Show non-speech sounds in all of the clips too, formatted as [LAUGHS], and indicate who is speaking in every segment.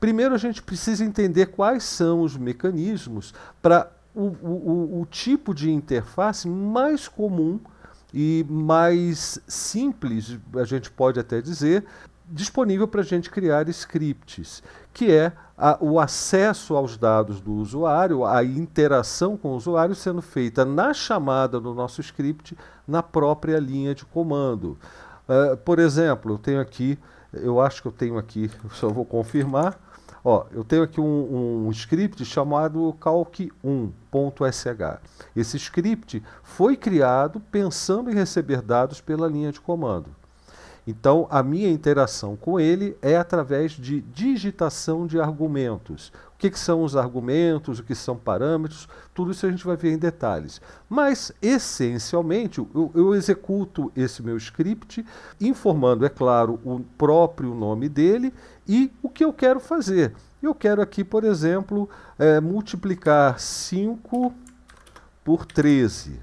Speaker 1: Primeiro, a gente precisa entender quais são os mecanismos para o, o, o, tipo de interface mais comum e mais simples, a gente pode até dizer, disponível para a gente criar scripts, que é a, o acesso aos dados do usuário, a interação com o usuário sendo feita na chamada do nosso script, na própria linha de comando. Uh, por exemplo, eu tenho aqui, eu acho que eu tenho aqui, [LAUGHS] só vou confirmar Ó, eu tenho aqui um, um script chamado calc1.sh. Esse script foi criado pensando em receber dados pela linha de comando. Então, a minha interação com ele é através de digitação de argumentos que, que são os argumentos, o que são parâmetros, tudo isso a gente vai ver em detalhes. Mas, essencialmente, eu, eu executo esse meu script, informando, é claro, o próprio nome dele e o que eu quero fazer. Eu quero aqui, por exemplo, é, multiplicar 5 por 13.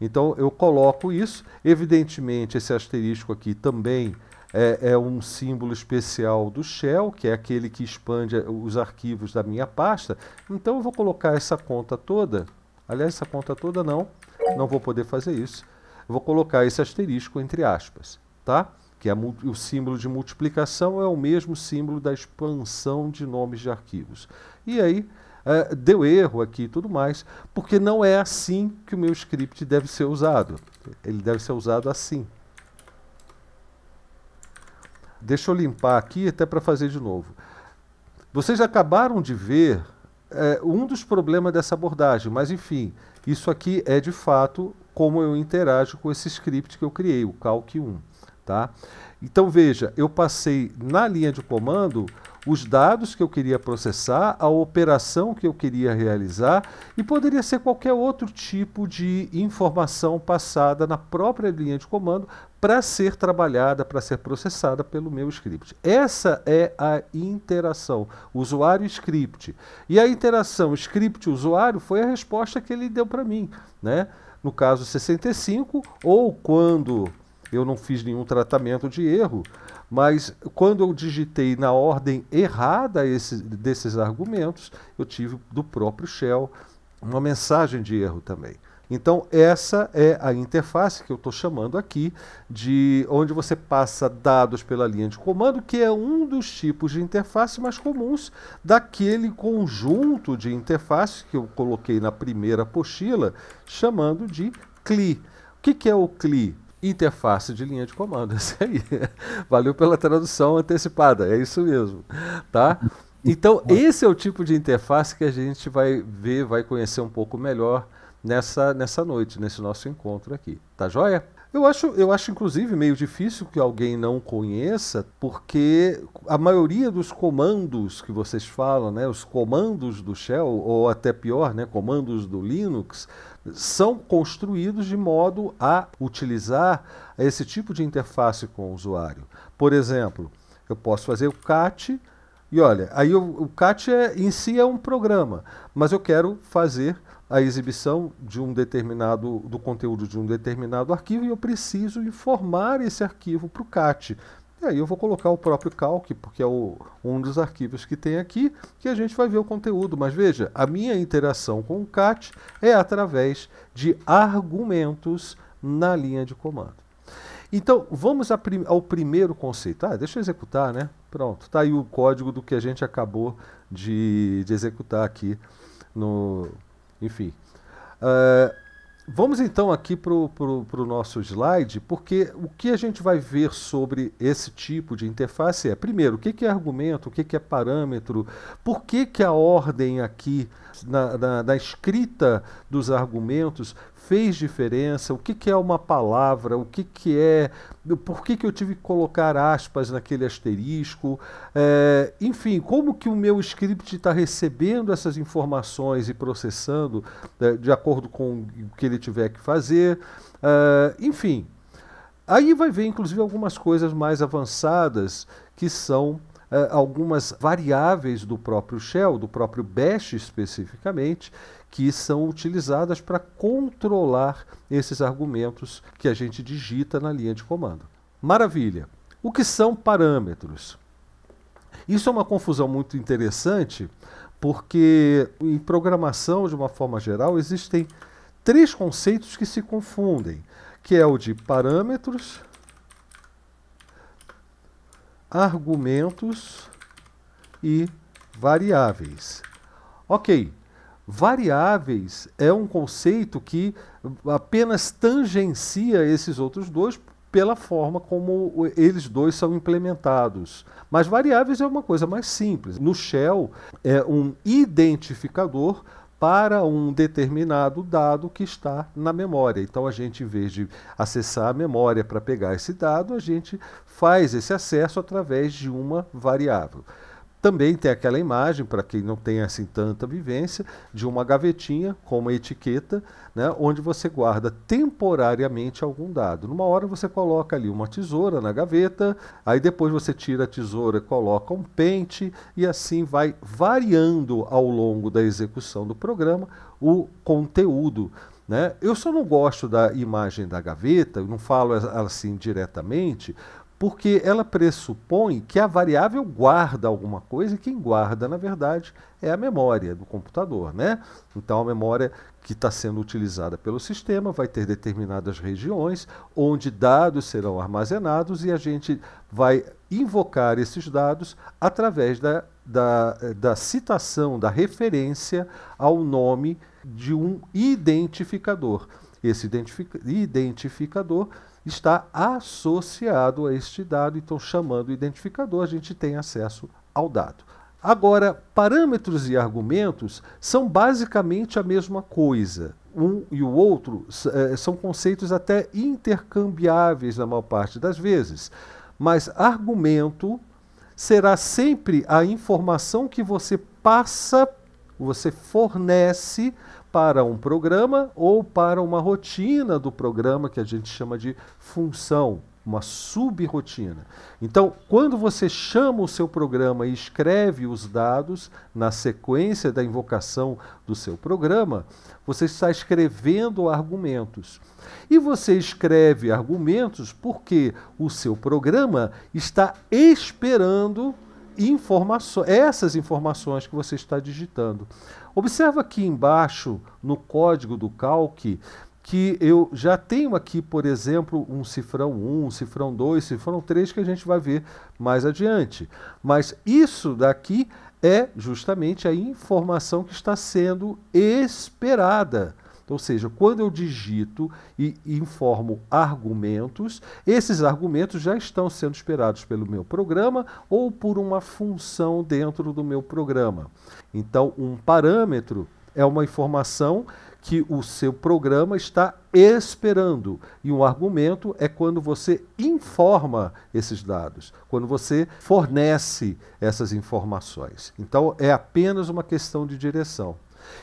Speaker 1: Então eu coloco isso, evidentemente esse asterisco aqui também é, é, um símbolo especial do shell, que é aquele que expande eh, os arquivos da minha pasta. Então eu vou colocar essa conta toda, aliás, essa conta toda não, não vou poder fazer isso. Eu vou colocar esse asterisco entre aspas, tá? Que é o símbolo de multiplicação é o mesmo símbolo da expansão de nomes de arquivos. E aí, eh, deu erro aqui e tudo mais, porque não é assim que o meu script deve ser usado. Ele deve ser usado assim. Deixa eu limpar aqui até para fazer de novo. Vocês acabaram de ver é, um dos problemas dessa abordagem, mas enfim, isso aqui é de fato como eu interajo com esse script que eu criei, o calc 1. Tá? Então veja, eu passei na linha de comando os dados que eu queria processar, a operação que eu queria realizar e poderia ser qualquer outro tipo de informação passada na própria linha de comando para ser trabalhada, para ser processada pelo meu script. Essa é a interação usuário-script. E a interação script-usuário foi a resposta que ele deu para mim, né? No caso 65 ou quando eu não fiz nenhum tratamento de erro, mas quando eu digitei na ordem errada esse, desses argumentos, eu tive do próprio Shell uma mensagem de erro também. Então, essa é a interface que eu estou chamando aqui, de onde você passa dados pela linha de comando, que é um dos tipos de interface mais comuns daquele conjunto de interfaces que eu coloquei na primeira apostila, chamando de CLI. O que, que é o CLI? interface de linha de comando. [LAUGHS] Isso aí. Valeu pela tradução antecipada. É isso mesmo, tá? Então, uhum. esse é o tipo de interface que a gente vai ver, vai conhecer um pouco melhor nessa, nessa noite, nesse nosso encontro aqui. Tá joia? Eu acho, eu acho, inclusive, meio difícil que alguém não conheça, porque a maioria dos comandos que vocês falam, né, os comandos do Shell, ou até pior, né, comandos do Linux, são construídos de modo a utilizar esse tipo de interface com o usuário. Por exemplo, eu posso fazer o CAT e olha, aí o, o CAT é, em si é um programa, mas eu quero fazer a exibição de um determinado do conteúdo de um determinado arquivo e eu preciso informar esse arquivo para o CAT. E aí eu vou colocar o próprio calc, porque é o, um dos arquivos que tem aqui, que a gente vai ver o conteúdo. Mas veja, a minha interação com o cat é através de argumentos na linha de comando. Então, vamos prim ao primeiro conceito. Ah, deixa eu executar, né? Pronto, está aí o código do que a gente acabou de, de executar aqui no... Enfim. Uh, Vamos então aqui para o nosso slide, porque o que a gente vai ver sobre esse tipo de interface é, primeiro, o que, que é argumento, o que, que é parâmetro, por que, que a ordem aqui na, na, na escrita dos argumentos fez diferença, o que, que é uma palavra, o que, que é, por que, que eu tive que colocar aspas naquele asterisco, é, enfim, como que o meu script está recebendo essas informações e processando é, de acordo com o que ele tiver que fazer, é, enfim. Aí vai ver, inclusive, algumas coisas mais avançadas que são é, algumas variáveis do próprio shell, do próprio bash especificamente, que são utilizadas para controlar esses argumentos que a gente digita na linha de comando. Maravilha! O que são parâmetros? Isso é uma confusão muito interessante, porque em programação, de uma forma geral, existem três conceitos que se confundem, que é o de parâmetros, argumentos e variáveis. Ok, Variáveis é um conceito que apenas tangencia esses outros dois pela forma como eles dois são implementados. Mas variáveis é uma coisa mais simples. No Shell é um identificador para um determinado dado que está na memória. Então a gente, em vez de acessar a memória para pegar esse dado, a gente faz esse acesso através de uma variável. Também tem aquela imagem, para quem não tem assim tanta vivência, de uma gavetinha com uma etiqueta, né, onde você guarda temporariamente algum dado. Numa hora você coloca ali uma tesoura na gaveta, aí depois você tira a tesoura, coloca um pente e assim vai variando ao longo da execução do programa o conteúdo. Né? Eu só não gosto da imagem da gaveta, não falo eh, assim diretamente, porque ela pressupõe que a variável guarda alguma coisa e quem guarda, na verdade, é a memória do computador. Né? Então, a memória que está sendo utilizada pelo sistema vai ter determinadas regiões onde dados serão armazenados e a gente vai invocar esses dados através da, da, da citação, da referência ao nome de um identificador. Esse identifica, identificador está associado a este dado, então chamando o identificador, a gente tem acesso ao dado. Agora, parâmetros e argumentos são basicamente a mesma coisa. Um e o outro é, são conceitos até intercambiáveis na maior parte das vezes. Mas argumento será sempre a informação que você passa, você fornece para um programa ou para uma rotina do programa que a gente chama de função, uma subrotina. Então, quando você chama o seu programa e escreve os dados na sequência da invocação do seu programa, você está escrevendo argumentos. E você escreve argumentos porque o seu programa está esperando informações, essas informações que você está digitando. Observa aqui embaixo, no código do calque, que eu já tenho aqui, por exemplo, um cifrão 1, um cifrão 2, cifrão 3, que a gente vai ver mais adiante. Mas isso daqui é justamente a informação que está sendo esperada. Ou seja, quando eu digito e informo argumentos, esses argumentos já estão sendo esperados pelo meu programa ou por uma função dentro do meu programa. Então, um parâmetro é uma informação que o seu programa está esperando. E um argumento é quando você informa esses dados, quando você fornece essas informações. Então é apenas uma questão de direção.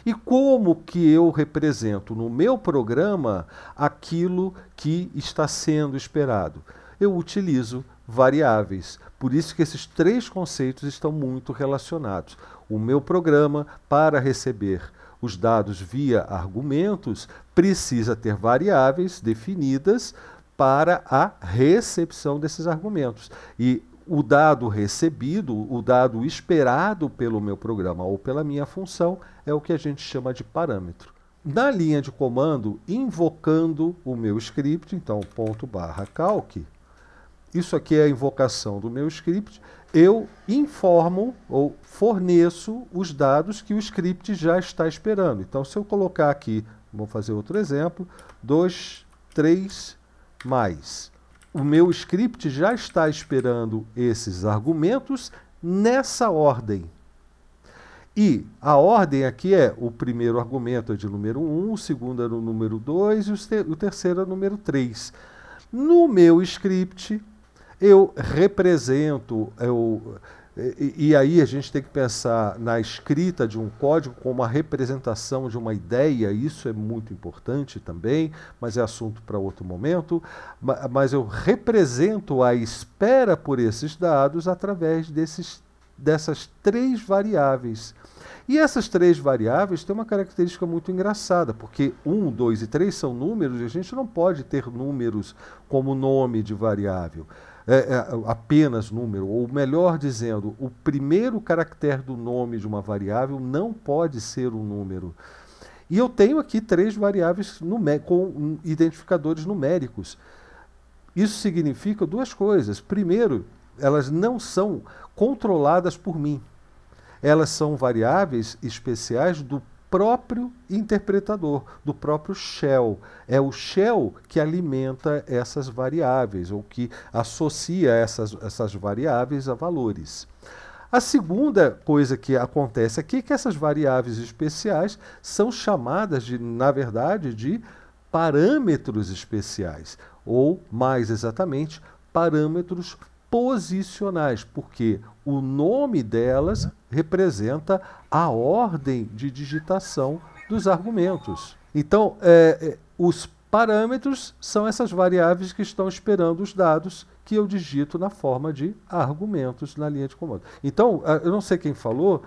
Speaker 1: E como que eu represento no meu programa aquilo que está sendo esperado? Eu utilizo variáveis. Por isso que esses três conceitos estão muito relacionados. O meu programa para receber os dados via argumentos precisa ter variáveis definidas para a recepção desses argumentos. E o dado recebido, o dado esperado pelo meu programa ou pela minha função é o que a gente chama de parâmetro. Na linha de comando, invocando o meu script, então ponto barra calc, isso aqui é a invocação do meu script, eu informo ou forneço os dados que o script já está esperando. Então, se eu colocar aqui, vou fazer outro exemplo, 2, 3, mais. O meu script já está esperando esses argumentos nessa ordem. E a ordem aqui é o primeiro argumento é de número 1, um, o segundo era é o número 2 e o terceiro é o número 3. No meu script, eu represento, eu, e, e, aí a gente tem que pensar na escrita de um código como a representação de uma ideia, isso é muito importante também, mas é assunto para outro momento. Mas eu represento a espera por esses dados através desses dessas três variáveis. E essas três variáveis têm uma característica muito engraçada, porque 1, 2 e 3 são números e a gente não pode ter números como nome de variável, é, é, apenas número. Ou melhor dizendo, o primeiro caractere do nome de uma variável não pode ser um número. E eu tenho aqui três variáveis com identificadores numéricos. Isso significa duas coisas. Primeiro, elas não são controladas por mim. Elas são variáveis especiais do próprio interpretador, do próprio shell. É o shell que alimenta essas variáveis, ou que associa essas, essas variáveis a valores. A segunda coisa que acontece aqui é que essas variáveis especiais são chamadas de, na verdade, de parâmetros especiais, ou mais exatamente, parâmetros posicionais, porque o nome delas representa a ordem de digitação dos argumentos. Então, é, é, os parâmetros são essas variáveis que estão esperando os dados que eu digito na forma de argumentos na linha de comando. Então, eu não sei quem falou,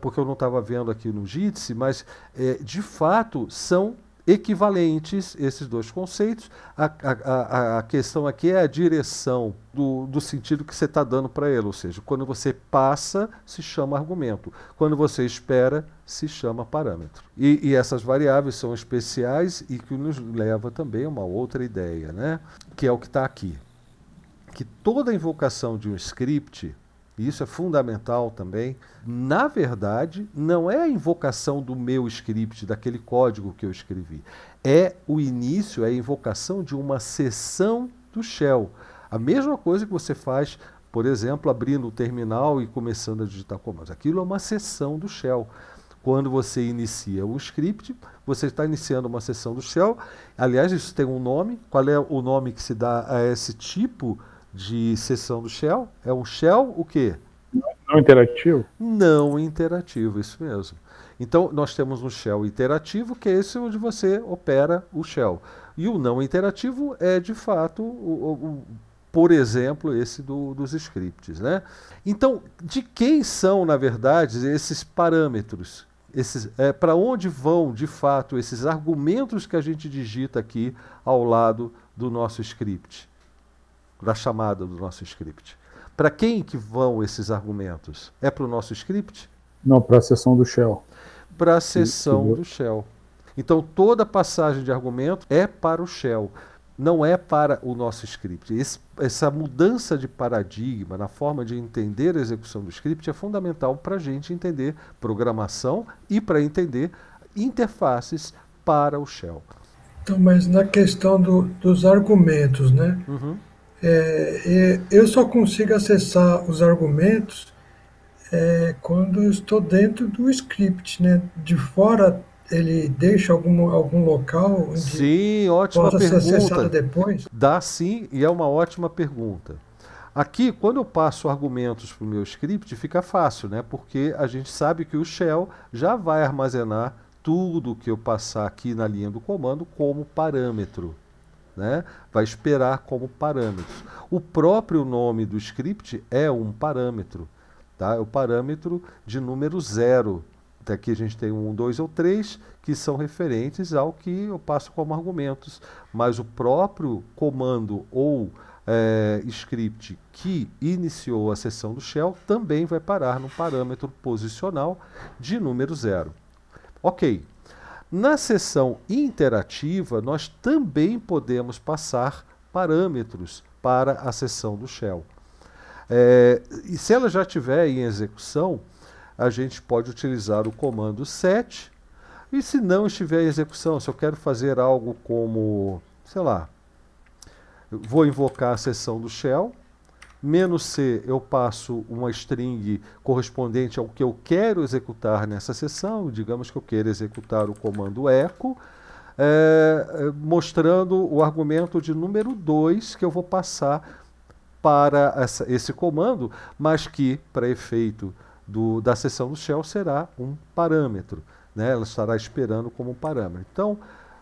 Speaker 1: porque eu não estava vendo aqui no Jitsi, mas é, de fato são equivalentes esses dois conceitos. A, a, a, questão aqui é a direção do, do sentido que você está dando para ele, ou seja, quando você passa, se chama argumento, quando você espera, se chama parâmetro. E, e essas variáveis são especiais e que nos leva também a uma outra ideia, né? que é o que está aqui. Que toda invocação de um script e isso é fundamental também, na verdade, não é a invocação do meu script, daquele código que eu escrevi. É o início, é a invocação de uma sessão do shell. A mesma coisa que você faz, por exemplo, abrindo o terminal e começando a digitar comandos. Aquilo é uma sessão do shell. Quando você inicia um script, você está iniciando uma sessão do shell. Aliás, isso tem um nome. Qual é o nome que se dá a esse tipo de de sessão do Shell. É um Shell o quê? Não interativo? Não interativo, isso mesmo. Então, nós temos um shell interativo, que é esse onde você opera o shell. E o não interativo é, de fato, o, o, por exemplo, esse do, dos scripts. Né? Então, de quem são, na verdade, esses parâmetros? Esses, é, Para onde vão, de fato, esses argumentos que a gente digita aqui ao lado do nosso script? da chamada do nosso script. Para quem que vão esses argumentos? É para o nosso script? Não, para a sessão do Shell. Para a sessão do Shell. Então toda passagem de argumento é para o Shell, não é para o nosso script. Esse, essa mudança de paradigma na forma de entender a execução do script é fundamental para a gente entender programação e para entender interfaces para o Shell. Então, mas na questão do, dos argumentos, né? Uhum. É, eu só consigo acessar os argumentos é, quando eu estou dentro do script, né? De fora ele deixa algum, algum local onde sim, ótima possa pergunta. ser acessado depois? Dá sim, e é uma ótima pergunta. Aqui, quando eu passo argumentos para o meu script, fica fácil, né? Porque a gente sabe que o shell já vai armazenar tudo que eu passar aqui na linha do comando como parâmetro. Né? Vai esperar como parâmetros. O próprio nome do script é um parâmetro. Tá? É o parâmetro de número zero. Até aqui a gente tem um, dois ou três que são referentes ao que eu passo como argumentos. Mas o próprio comando ou é, script que iniciou a sessão do shell também vai parar no parâmetro posicional de número zero. Ok, na seção interativa, nós também podemos passar parâmetros para a seção do shell. É, e se ela já estiver em execução, a gente pode utilizar o comando set. E se não estiver em execução, se eu quero fazer algo como, sei lá, vou invocar a seção do shell, menos C eu passo uma string correspondente ao que eu quero executar nessa sessão, digamos que eu queira executar o comando echo, é, é mostrando o argumento de número 2 que eu vou passar para essa, esse comando, mas que, para efeito do, da sessão do shell, será um parâmetro. Né? Ela estará esperando como um parâmetro. Então,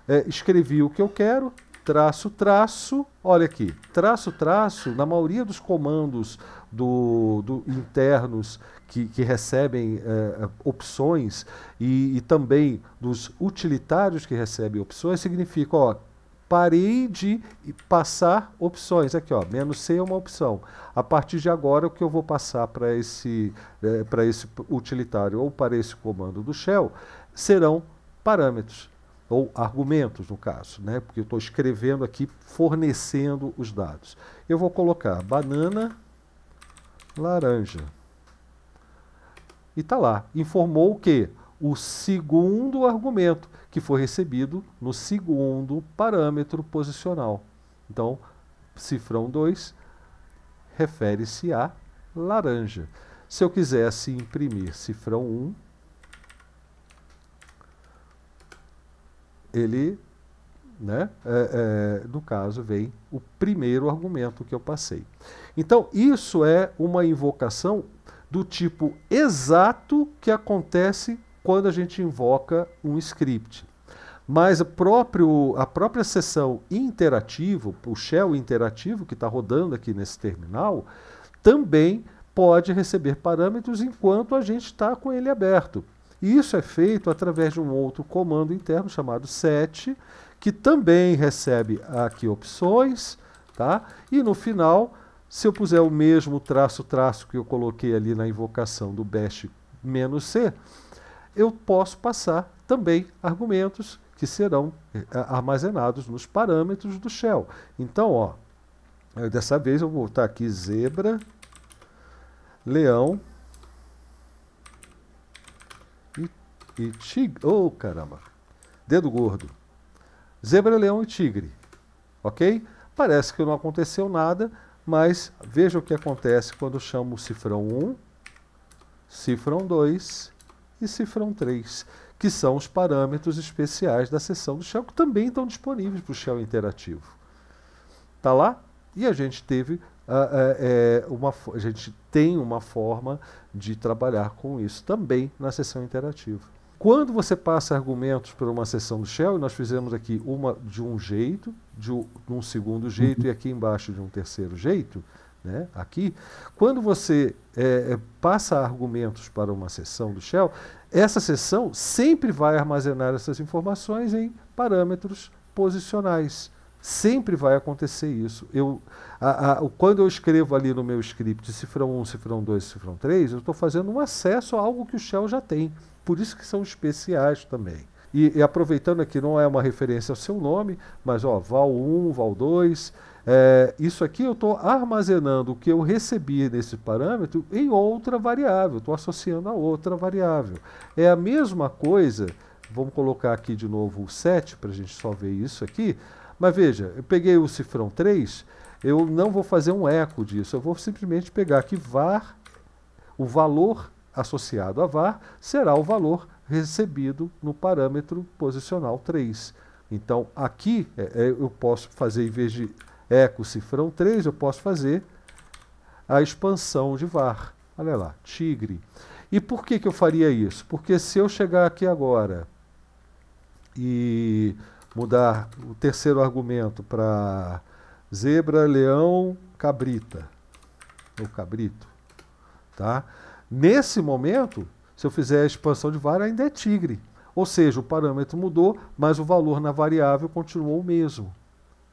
Speaker 1: é, escrevi o que eu quero, traço, traço, olha aqui, traço, traço, na maioria dos comandos do, do internos que, que recebem eh, eh, opções e, e, também dos utilitários que recebem opções, significa, ó, parei de passar opções. Aqui, ó, menos C é uma opção. A partir de agora, o que eu vou passar para esse, eh, esse utilitário ou para esse comando do shell serão parâmetros ou argumentos no caso, né? porque eu estou escrevendo aqui, fornecendo os dados. Eu vou colocar banana, laranja. E está lá, informou o que? O segundo argumento que foi recebido no segundo parâmetro posicional. Então, cifrão 2 refere-se a laranja. Se eu quisesse imprimir cifrão 1, um, ele, né, é, é, no caso, vem o primeiro argumento que eu passei. Então, isso é uma invocação do tipo exato que acontece quando a gente invoca um script. Mas a, próprio, a própria sessão interativo, o shell interativo que está rodando aqui nesse terminal, também pode receber parâmetros enquanto a gente está com ele aberto. Isso é feito através de um outro comando interno chamado set, que também recebe aqui opções, tá? E no final, se eu puser o mesmo traço traço que eu coloquei ali na invocação do bash menos c, eu posso passar também argumentos que serão eh, armazenados nos parâmetros do shell. Então, ó, dessa vez eu vou botar aqui zebra, leão e tigre. Oh, caramba! Dedo gordo. Zebra, leão e tigre. Ok? Parece que não aconteceu nada, mas veja o que acontece quando chamo o cifrão 1, cifrão 2 e cifrão 3, que são os parâmetros especiais da sessão do Shell, que também estão disponíveis para o Shell interativo. Tá lá? E a gente teve ah, é, é, uma, a gente tem uma forma de trabalhar com isso também na sessão interativa. Quando você passa argumentos para uma sessão do Shell, e nós fizemos aqui uma de um jeito, de um, de um segundo jeito uhum. e aqui embaixo de um terceiro jeito, né, aqui, quando você é, é passa argumentos para uma sessão do Shell, essa sessão sempre vai armazenar essas informações em parâmetros posicionais. Sempre vai acontecer isso. Eu, a, a, quando eu escrevo ali no meu script cifrão 1, cifrão 2, cifrão 3, eu estou fazendo um acesso a algo que o Shell já tem. Por isso que são especiais também. E, e, aproveitando aqui, não é uma referência ao seu nome, mas ó, Val 1, Val 2, é, isso aqui eu estou armazenando o que eu recebi nesse parâmetro em outra variável, estou associando a outra variável. É a mesma coisa, vamos colocar aqui de novo o 7 para a gente só ver isso aqui, mas veja, eu peguei o cifrão 3, eu não vou fazer um eco disso, eu vou simplesmente pegar aqui var, o valor associado a var será o valor recebido no parâmetro posicional 3. Então, aqui é, é, eu posso fazer, em vez de eco cifrão 3, eu posso fazer a expansão de var. Olha lá, tigre. E por que, que eu faria isso? Porque se eu chegar aqui agora e mudar o terceiro argumento para zebra, leão, cabrita, ou cabrito, tá? Nesse momento, se eu fizer a expansão de VAR, ainda é tigre. Ou seja, o parâmetro mudou, mas o valor na variável continuou o mesmo.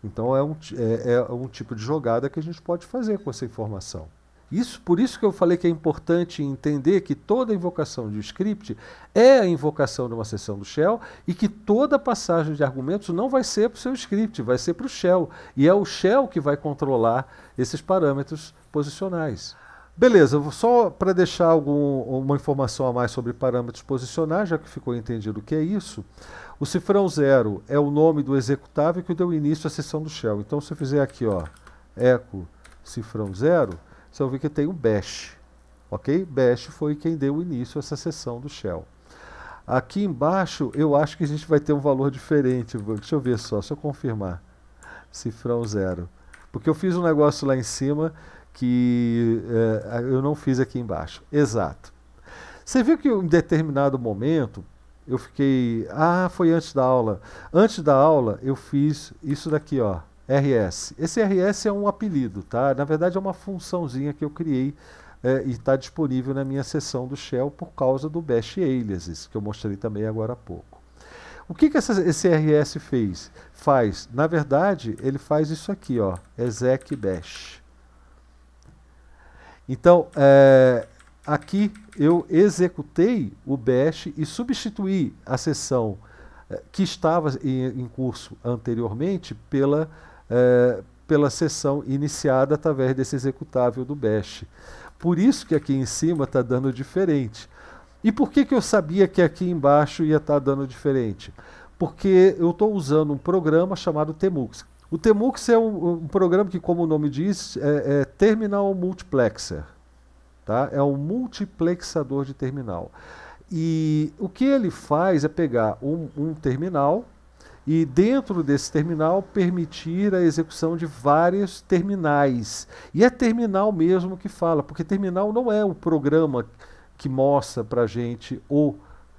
Speaker 1: Então é um, é, é um tipo de jogada que a gente pode fazer com essa informação. Isso, por isso que eu falei que é importante entender que toda invocação de script é a invocação de uma sessão do shell e que toda passagem de argumentos não vai ser para o seu script, vai ser para o shell. E é o shell que vai controlar esses parâmetros posicionais. Beleza, só para deixar uma informação a mais sobre parâmetros posicionais, já que ficou entendido o que é isso, o cifrão zero é o nome do executável que deu início à sessão do shell. Então, se eu fizer aqui, ó, echo cifrão zero, você vai ver que tem o bash, ok? Bash foi quem deu início a essa sessão do shell. Aqui embaixo, eu acho que a gente vai ter um valor diferente. Deixa eu ver só, se eu confirmar. Cifrão zero. Porque eu fiz um negócio lá em cima que eh, eu não fiz aqui embaixo. Exato. Você viu que em determinado momento eu fiquei. Ah, foi antes da aula. Antes da aula eu fiz isso daqui, ó. RS. Esse RS é um apelido, tá? Na verdade é uma funçãozinha que eu criei eh, e está disponível na minha seção do Shell por causa do Bash Aliases, que eu mostrei também agora há pouco. O que, que essa, esse RS fez? Faz, na verdade, ele faz isso aqui, ó, exec bash. Então, é, aqui eu executei o bash e substituí a sessão é, que estava em, em, curso anteriormente pela, é, pela sessão iniciada através desse executável do bash. Por isso que aqui em cima está dando diferente. E por que, que eu sabia que aqui embaixo ia estar tá dando diferente? Porque eu estou usando um programa chamado Temux, o Temux é um, um, programa que, como o nome diz, é, é terminal multiplexer. Tá? É um multiplexador de terminal. E o que ele faz é pegar um, um terminal e, dentro desse terminal, permitir a execução de vários terminais. E é terminal mesmo que fala, porque terminal não é o programa que mostra para a gente o,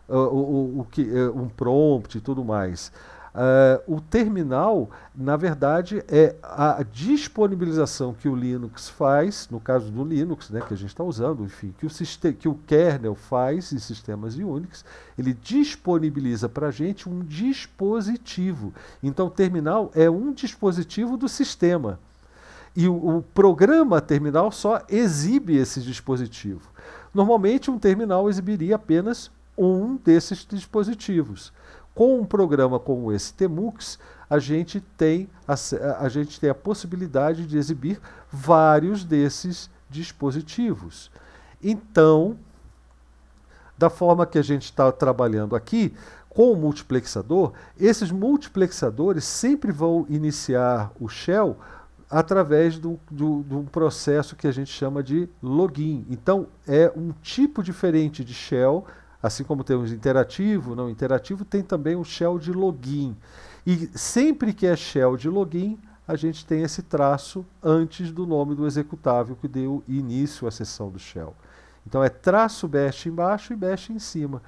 Speaker 1: o, o, o que, é, um prompt e tudo mais. Uh, o terminal, na verdade, é a disponibilização que o Linux faz, no caso do Linux, né, que a gente está usando, enfim, que o, que o kernel faz em sistemas Unix, ele disponibiliza para a gente um dispositivo. Então, o terminal é um dispositivo do sistema. E o, o programa terminal só exibe esse dispositivo. Normalmente, um terminal exibiria apenas um desses dispositivos. Com um programa como esse Temux, a gente tem a, a gente tem a possibilidade de exibir vários desses dispositivos. Então, da forma que a gente está trabalhando aqui, com o multiplexador, esses multiplexadores sempre vão iniciar o shell através de um processo que a gente chama de login. Então, é um tipo diferente de shell Assim como temos interativo, não interativo, tem também o shell de login. E sempre que é shell de login, a gente tem esse traço antes do nome do executável que deu início à sessão do shell. Então é traço bash embaixo e bash em cima.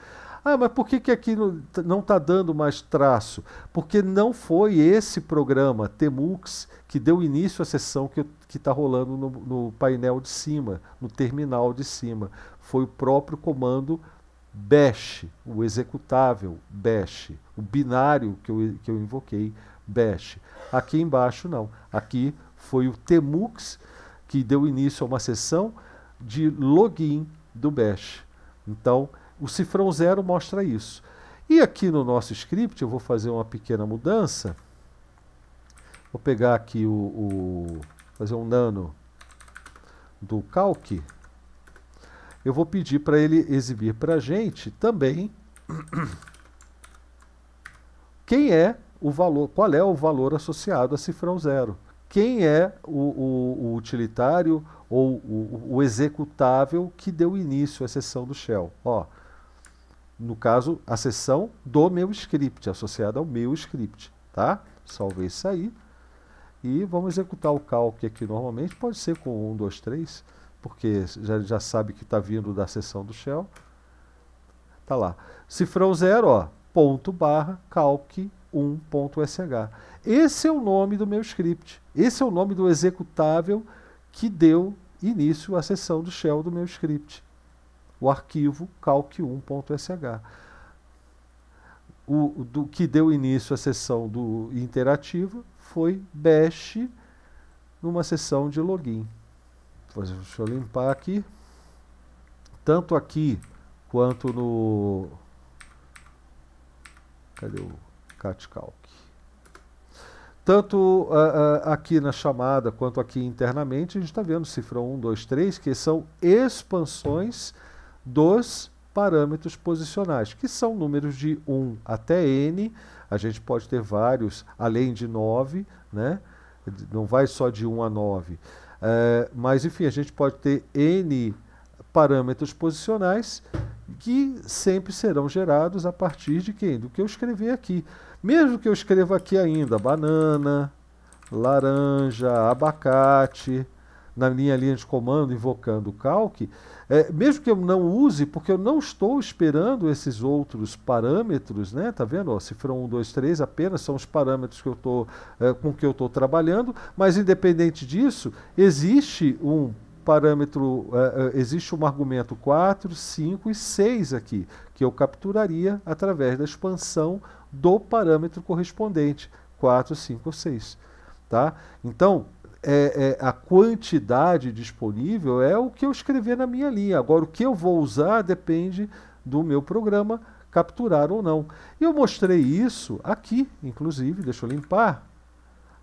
Speaker 1: Ah, mas por que, que aqui não está tá dando mais traço? Porque não foi esse programa, Temux, que deu início à sessão que está rolando no, no painel de cima, no terminal de cima. Foi o próprio comando bash, o executável bash, o binário que eu, que eu invoquei bash. Aqui embaixo não, aqui foi o temux que deu início a uma sessão de login do bash. Então, o cifrão zero mostra isso. E aqui no nosso script eu vou fazer uma pequena mudança. Vou pegar aqui o, o fazer um nano do calque eu vou pedir para ele exibir para a gente também [CLEARS THROAT] quem é o valor, qual é o valor associado a cifrão zero. Quem é o, o, o utilitário ou o, o, executável que deu início à sessão do shell? Ó, no caso, a sessão do meu script, associada ao meu script. Tá? Salvei isso aí. E vamos executar o calc aqui normalmente, pode ser com 1, 2, 3 porque já, já sabe que está vindo da seção do shell. Está lá. Cifrão zero, ó, ponto barra calc1.sh. Esse é o nome do meu script. Esse é o nome do executável que deu início à seção do shell do meu script. O arquivo calc1.sh. O do que deu início à seção do interativa foi bash numa sessão de login. Deixa eu limpar aqui. Tanto aqui quanto no... Cadê o catcalc? Tanto uh, uh, aqui na chamada quanto aqui internamente, a gente está vendo cifra 1, 2, 3, que são expansões dos parâmetros posicionais, que são números de 1 até n, a gente pode ter vários, além de 9, né? não vai só de 1 a 9. É, mas, enfim, a gente pode ter N parâmetros posicionais que sempre serão gerados a partir de quem? Do que eu escrevi aqui. Mesmo que eu escreva aqui ainda banana, laranja, abacate, na minha linha de comando invocando o calque, é, mesmo que eu não use, porque eu não estou esperando esses outros parâmetros, né? Tá vendo? Ó, cifra 1, 2, 3 apenas são os parâmetros que eu tô, é, com que eu estou trabalhando, mas independente disso, existe um parâmetro, é, é existe um argumento 4, 5 e 6 aqui, que eu capturaria através da expansão do parâmetro correspondente, 4, 5 ou 6. Tá? Então, é, é, a quantidade disponível é o que eu escrever na minha linha. Agora, o que eu vou usar depende do meu programa capturar ou não. Eu mostrei isso aqui, inclusive, deixa eu limpar.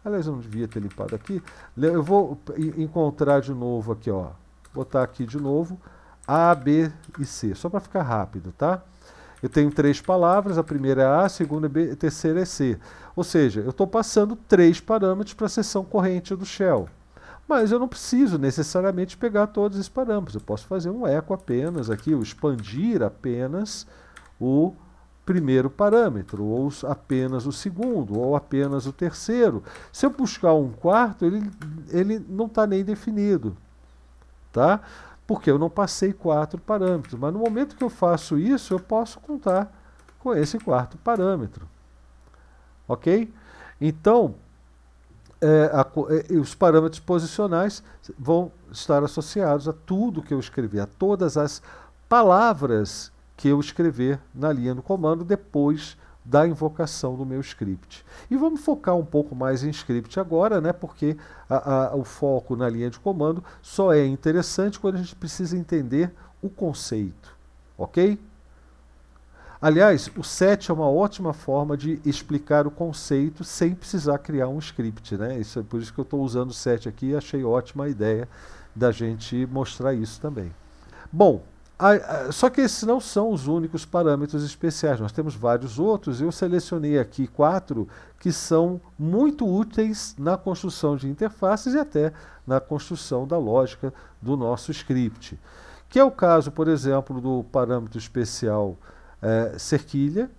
Speaker 1: Aliás, eu não devia ter limpado aqui. Eu vou encontrar de novo aqui, ó. Botar aqui de novo A, B e C, só para ficar rápido, tá? Eu tenho três palavras, a primeira é A, a segunda é B, a terceira é C. Ou seja, eu estou passando três parâmetros para a seção corrente do shell. Mas eu não preciso necessariamente pegar todos esses parâmetros. Eu posso fazer um eco apenas aqui, ou expandir apenas o primeiro parâmetro, ou apenas o segundo, ou apenas o terceiro. Se eu buscar um quarto, ele, ele não está nem definido. Tá? porque eu não passei quatro parâmetros. Mas no momento que eu faço isso, eu posso contar com esse quarto parâmetro. Ok? Então, é, a, é, os parâmetros posicionais vão estar associados a tudo que eu escrever, a todas as palavras que eu escrever na linha do comando depois da invocação do meu script. E vamos focar um pouco mais em script agora, né, porque a, a, o foco na linha de comando só é interessante quando a gente precisa entender o conceito, ok? Aliás, o set é uma ótima forma de explicar o conceito sem precisar criar um script, né? Isso é por isso que eu estou usando o set aqui, achei ótima a ideia da gente mostrar isso também. Bom, só que esses não são os únicos parâmetros especiais, nós temos vários outros. Eu selecionei aqui quatro que são muito úteis na construção de interfaces e até na construção da lógica do nosso script. Que é o caso, por exemplo, do parâmetro especial é, cerquilha.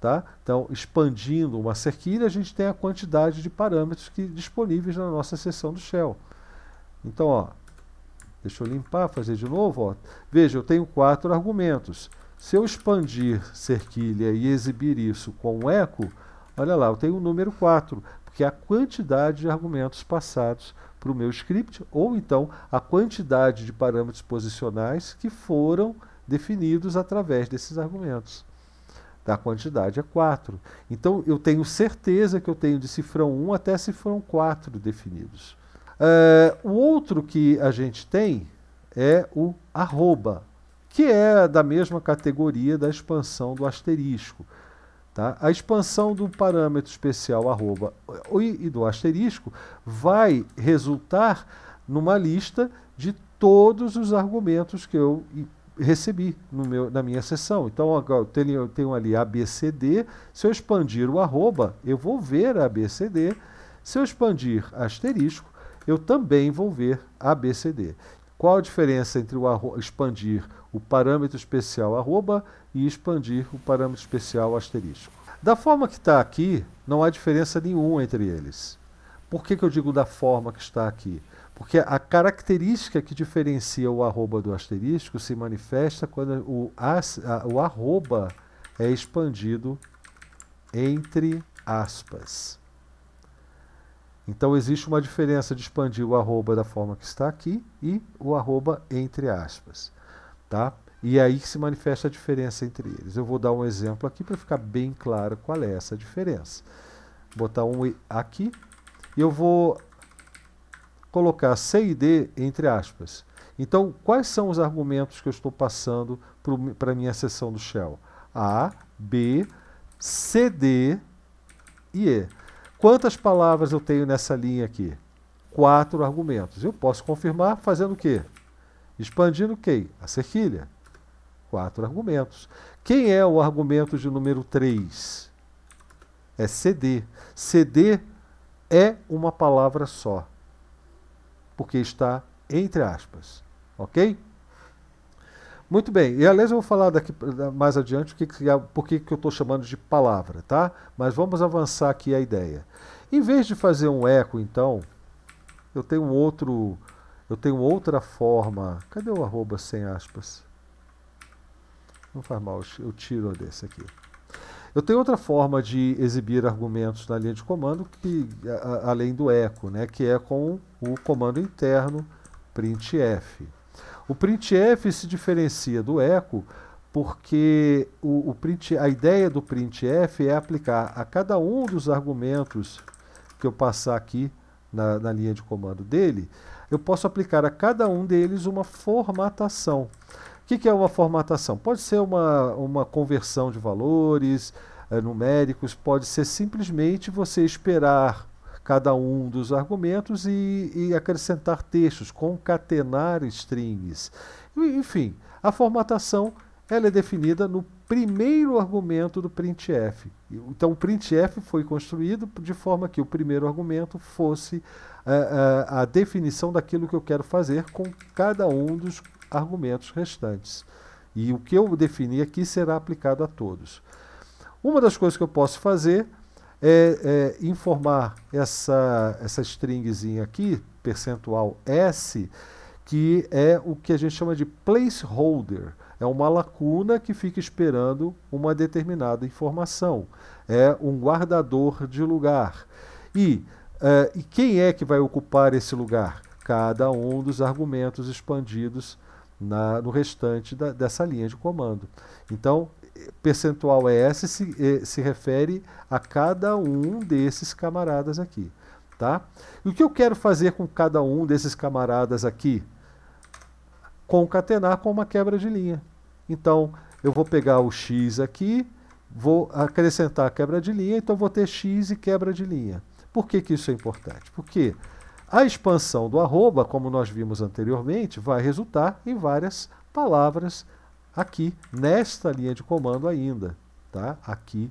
Speaker 1: Tá? Então, expandindo uma cerquilha, a gente tem a quantidade de parâmetros que, disponíveis na nossa seção do shell. Então, ó, Deixa eu limpar, fazer de novo. Ó. Veja, eu tenho quatro argumentos. Se eu expandir cerquilha e exibir isso com um eco, olha lá, eu tenho o número 4, porque é a quantidade de argumentos passados para o meu script, ou então a quantidade de parâmetros posicionais que foram definidos através desses argumentos. Da quantidade é 4. Então eu tenho certeza que eu tenho de cifrão 1 até cifrão 4 definidos. É, o outro que a gente tem é o arroba, que é da mesma categoria da expansão do asterisco. Tá? A expansão do parâmetro especial arroba e do asterisco vai resultar numa lista de todos os argumentos que eu recebi meu, na minha sessão. Então, eu tenho, eu tenho ali ABCD. Se eu expandir o arroba, eu vou ver ABCD. Se eu expandir asterisco, eu também vou ver ABCD. Qual a diferença entre o expandir o parâmetro especial arroba e expandir o parâmetro especial asterisco? Da forma que está aqui, não há diferença nenhuma entre eles. Por que, que eu digo da forma que está aqui? Porque a característica que diferencia o arroba do asterisco se manifesta quando o, as, a, o arroba é expandido entre aspas. Então existe uma diferença de expandir o arroba da forma que está aqui e o arroba entre aspas, tá? E é aí que se manifesta a diferença entre eles. Eu vou dar um exemplo aqui para ficar bem claro qual é essa diferença. Botar um aqui e eu vou colocar CID entre aspas. Então, quais são os argumentos que eu estou passando para a minha seção do shell? A, B, C, D e E. Quantas palavras eu tenho nessa linha aqui? Quatro argumentos. Eu posso confirmar fazendo o quê? Expandindo o quê? A cerquilha. Quatro argumentos. Quem é o argumento de número 3? É CD. CD é uma palavra só, porque está entre aspas. Ok? Muito bem, e aliás eu vou falar daqui mais adiante o que, é, por que, que eu estou chamando de palavra, tá? Mas vamos avançar aqui a ideia. Em vez de fazer um eco, então, eu tenho outro, eu tenho outra forma. Cadê o arroba sem aspas? Não faz mal, eu tiro desse aqui. Eu tenho outra forma de exibir argumentos na linha de comando, que, a, além do eco, né, que é com o comando interno printf. O printf se diferencia do echo porque o, o print, a ideia do printf é aplicar a cada um dos argumentos que eu passar aqui na, na linha de comando dele, eu posso aplicar a cada um deles uma formatação. O que, que, é uma formatação? Pode ser uma, uma conversão de valores é, numéricos, pode ser simplesmente você esperar cada um dos argumentos e, e acrescentar textos, concatenar strings. Enfim, a formatação ela é definida no primeiro argumento do printf. Então, o printf foi construído de forma que o primeiro argumento fosse eh, eh, a definição daquilo que eu quero fazer com cada um dos argumentos restantes. E o que eu defini aqui será aplicado a todos. Uma das coisas que eu posso fazer é, é, informar essa, essa stringzinha aqui, percentual %S, que é o que a gente chama de placeholder. É uma lacuna que fica esperando uma determinada informação. É um guardador de lugar. E, uh, e quem é que vai ocupar esse lugar? Cada um dos argumentos expandidos na, no restante da, dessa linha de comando. Então, percentual é esse se, se refere a cada um desses camaradas aqui, tá? E o que eu quero fazer com cada um desses camaradas aqui? Concatenar com uma quebra de linha. Então, eu vou pegar o x aqui, vou acrescentar a quebra de linha, então vou ter x e quebra de linha. Por que, que isso é importante? Porque a expansão do arroba, como nós vimos anteriormente, vai resultar em várias palavras diferentes aqui nesta linha de comando ainda, tá? Aqui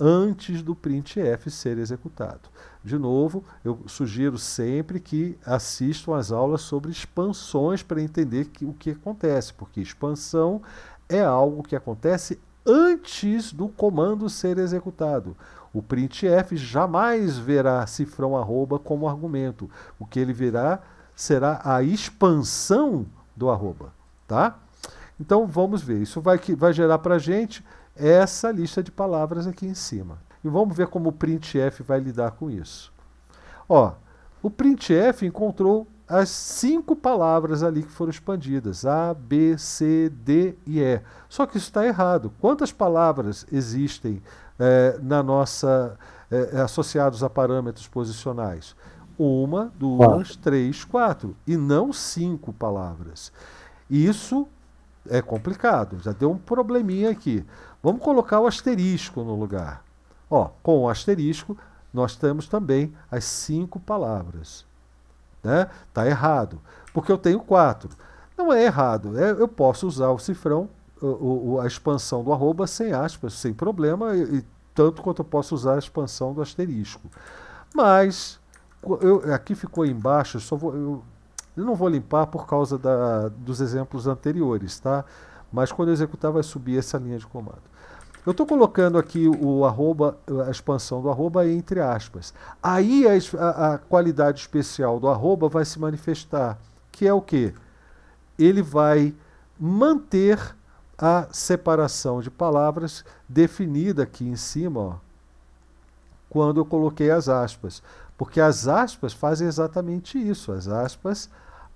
Speaker 1: antes do printf ser executado. De novo, eu sugiro sempre que assistam às aulas sobre expansões para entender que, o que acontece, porque expansão é algo que acontece antes do comando ser executado. O printf jamais verá cifrão arroba como argumento. O que ele virá será a expansão do arroba, tá? Então vamos ver, isso vai, que, vai gerar para a gente essa lista de palavras aqui em cima. E vamos ver como o printf vai lidar com isso. Ó, o printf encontrou as cinco palavras ali que foram expandidas: A, B, C, D e E. Só que isso está errado. Quantas palavras existem é, na nossa é, associados a parâmetros posicionais? Uma, duas, três, quatro. E não cinco palavras. Isso é complicado, já deu um probleminha aqui. Vamos colocar o asterisco no lugar. Ó, com o asterisco, nós temos também as cinco palavras. Né? Tá errado, porque eu tenho quatro. Não é errado, é, eu posso usar o cifrão, o, o, a expansão do arroba sem aspas, sem problema, e, e tanto quanto eu posso usar a expansão do asterisco. Mas, eu, aqui ficou embaixo, eu só vou... Eu, eu não vou limpar por causa da, dos exemplos anteriores, tá? Mas quando eu executar vai subir essa linha de comando. Eu estou colocando aqui o arroba, a expansão do arroba entre aspas. Aí a, a qualidade especial do arroba vai se manifestar, que é o quê? Ele vai manter a separação de palavras definida aqui em cima, ó, quando eu coloquei as aspas. Porque as aspas fazem exatamente isso. As aspas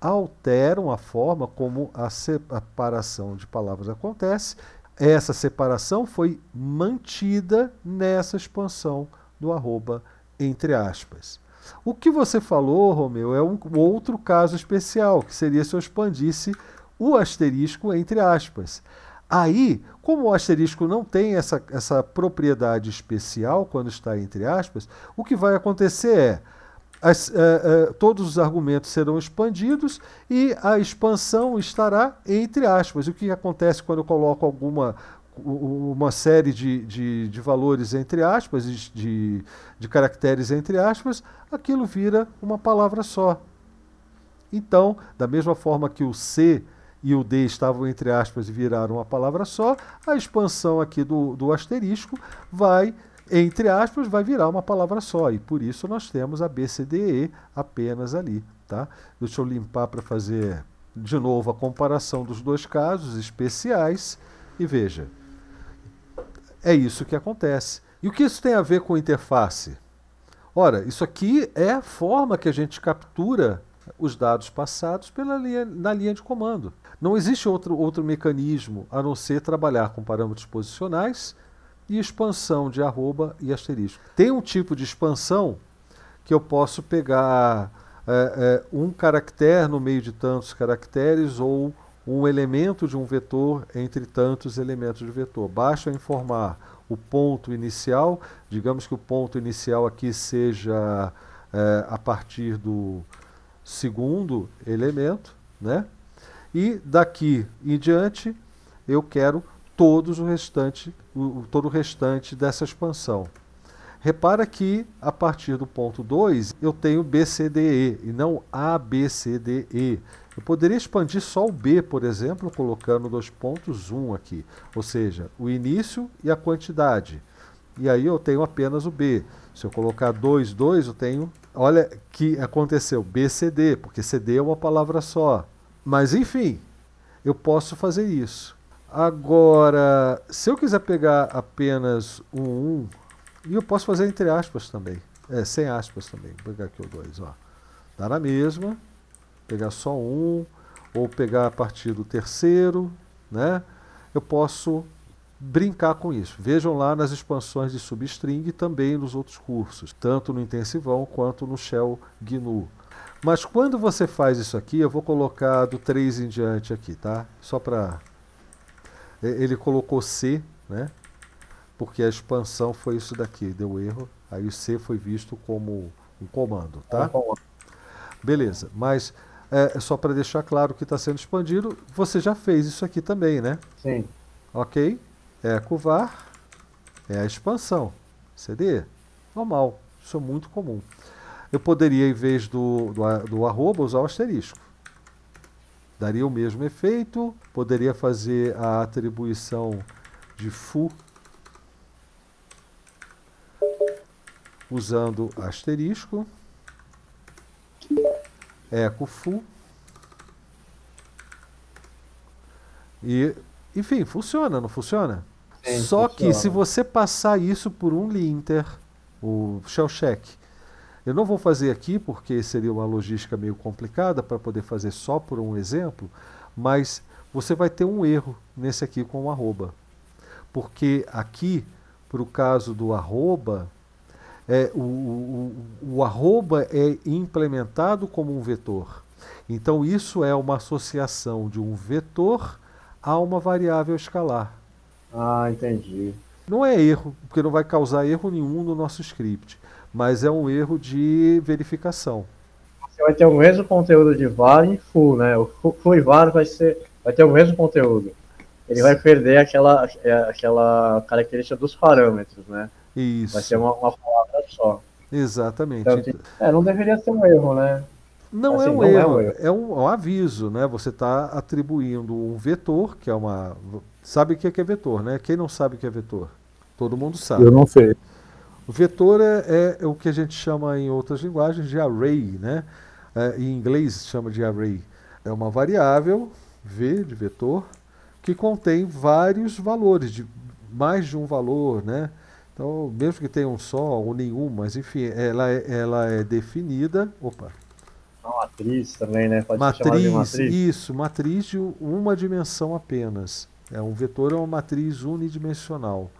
Speaker 1: alteram a forma como a separação de palavras acontece. Essa separação foi mantida nessa expansão do arroba entre aspas. O que você falou, Romeu, é um outro caso especial, que seria se eu expandisse o asterisco entre aspas. Aí, como o asterisco não tem essa, essa propriedade especial quando está entre aspas, o que vai acontecer é as, uh, uh, todos os argumentos serão expandidos e a expansão estará entre aspas. O que acontece quando eu coloco alguma uma série de, de, de valores entre aspas, de, de caracteres entre aspas, aquilo vira uma palavra só. Então, da mesma forma que o C e o D estavam entre aspas e viraram uma palavra só, a expansão aqui do, do asterisco vai entre aspas, vai virar uma palavra só. E por isso nós temos a BCDE apenas ali. Tá? Deixa eu limpar para fazer de novo a comparação dos dois casos especiais. E veja, é isso que acontece. E o que isso tem a ver com interface? Ora, isso aqui é a forma que a gente captura os dados passados pela linha, na linha de comando. Não existe outro, outro mecanismo a não ser trabalhar com parâmetros posicionais e expansão de arroba e asterisco. Tem um tipo de expansão que eu posso pegar é, é, um caractere no meio de tantos caracteres ou um elemento de um vetor entre tantos elementos de vetor. Basta informar o ponto inicial, digamos que o ponto inicial aqui seja é, a partir do segundo elemento, né? E daqui em diante eu quero todos o restante o, todo o restante dessa expansão. Repara que a partir do ponto 2 eu tenho BCDE e não ABCDE. Eu poderia expandir só o B, por exemplo, colocando dois pontos 1 um aqui, ou seja, o início e a quantidade. E aí eu tenho apenas o B. Se eu colocar 2, 2, eu tenho. Olha que aconteceu BCD, porque CD é uma palavra só. Mas enfim, eu posso fazer isso. Agora, se eu quiser pegar apenas um 1, um, e eu posso fazer entre aspas também, é, sem aspas também, vou pegar aqui o 2, ó. Dá na mesma, pegar só um, ou pegar a partir do terceiro, né? Eu posso brincar com isso. Vejam lá nas expansões de substring e também nos outros cursos, tanto no Intensivão quanto no Shell GNU. Mas quando você faz isso aqui, eu vou colocar do 3 em diante aqui, tá? Só para ele colocou C, né? Porque a expansão foi isso daqui, deu erro. Aí o C foi visto como um comando, tá? Beleza, mas é, só para deixar claro que está sendo expandido, você já fez isso aqui também, né? Sim. Ok? Eco é var é a expansão. CD, normal. Isso é muito comum. Eu poderia, em vez do, do, do arroba, usar o asterisco daria o mesmo efeito. Poderia fazer a atribuição de foo usando asterisco, eco foo e enfim, funciona, não funciona? Sim, Só funciona. que se você passar isso por um linter, o shell check, eu não vou fazer aqui porque seria uma logística meio complicada para poder fazer só por um exemplo, mas você vai ter um erro nesse aqui com o arroba. Porque aqui, para o caso do arroba, é, o, o, o arroba é implementado como um vetor. Então isso é uma associação de um vetor a uma variável escalar. Ah, entendi. Não é erro, porque não vai causar erro nenhum no nosso script mas é um erro de verificação. Você vai ter o mesmo conteúdo de VAR e full,
Speaker 2: né? O full e VAR vai, ser, vai ter o mesmo conteúdo. Ele vai perder aquela, é, aquela característica dos parâmetros, né? Isso. Vai ser uma, uma palavra só.
Speaker 1: Exatamente. Então, tipo, é, não
Speaker 2: deveria ser um erro, né? Não, é assim, é, um não erro, é, um erro,
Speaker 1: é um, um aviso, né? Você está atribuindo um vetor, que é uma. Sabe o é que é vetor, né? Quem não sabe o que é vetor? Todo mundo sabe. Eu não sei. O vetor é, é, o que a gente chama em outras linguagens de array, né? É, em inglês chama de array. É uma variável, V de vetor, que contém vários valores, de mais de um valor, né? Então, mesmo que tenha um só ou nenhum, mas enfim, ela é, ela é definida. Opa! Uma matriz também, né? Pode matriz, matriz, isso, matriz de uma dimensão apenas. É um vetor é uma matriz unidimensional,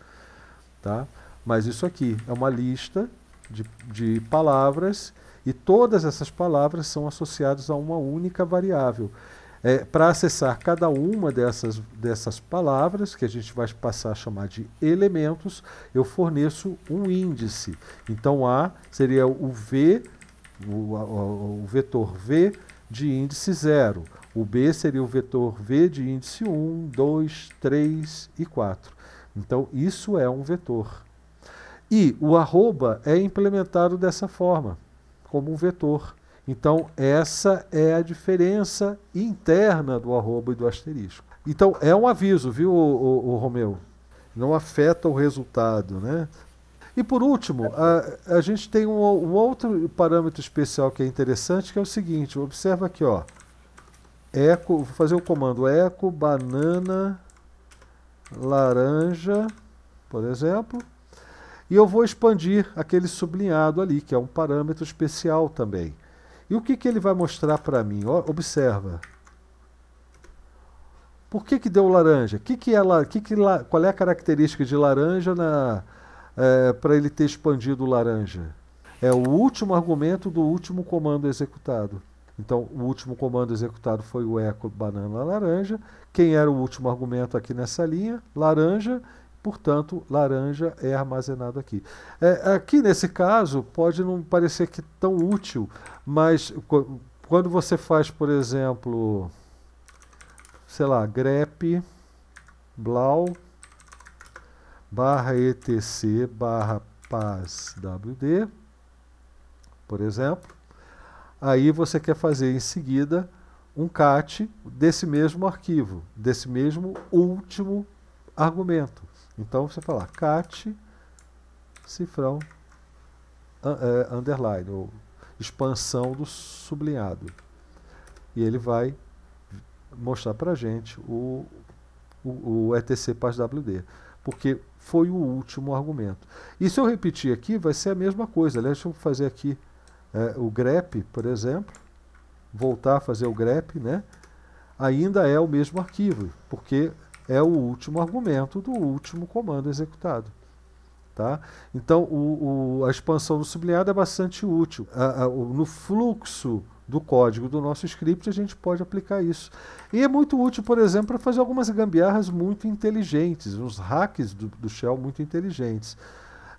Speaker 1: tá? Mas isso aqui é uma lista de, de palavras e todas essas palavras são associadas a uma única variável. É, Para acessar cada uma dessas, dessas palavras, que a gente vai passar a chamar de elementos, eu forneço um índice. Então A seria o V, o, o, o vetor V de índice 0. O B seria o vetor V de índice 1, 2, 3 e 4. Então, isso é um vetor. E o arroba é implementado dessa forma, como um vetor. Então, essa é a diferença interna do arroba e do asterisco. Então, é um aviso, viu, o, o, o Romeu? Não afeta o resultado, né? E por último, a, a gente tem um, um, outro parâmetro especial que é interessante, que é o seguinte, observa aqui, ó. Eco, vou fazer o comando eco, banana, laranja, por exemplo. E eu vou expandir aquele sublinhado ali, que é um parâmetro especial também. E o que, que ele vai mostrar para mim? observa. Por que, que deu laranja? Que que é, que que, qual é a característica de laranja na, é, para ele ter expandido laranja? É o último argumento do último comando executado. Então, o último comando executado foi o eco banana laranja. Quem era o último argumento aqui nessa linha? Laranja. Portanto, laranja é armazenado aqui. É, aqui nesse caso, pode não parecer que tão útil, mas quando você faz, por exemplo, sei lá, grep blau barra etc barra paz wd, por exemplo, aí você quer fazer em seguida um cat desse mesmo arquivo, desse mesmo último argumento. Então você fala cat cifrão uh, underline, ou expansão do sublinhado. E ele vai mostrar para a gente o, o, o ETC PassWD, porque foi o último argumento. E se eu repetir aqui, vai ser a mesma coisa. Aliás, deixa eu fazer aqui uh, o grep, por exemplo, voltar a fazer o grep, né? ainda é o mesmo arquivo, porque é o último argumento do último comando executado. Tá? Então, o, o, a expansão do sublinhado é bastante útil. A, a, o, no fluxo do código do nosso script, a gente pode aplicar isso. E é muito útil, por exemplo, para fazer algumas gambiarras muito inteligentes, uns hacks do, do, shell muito inteligentes.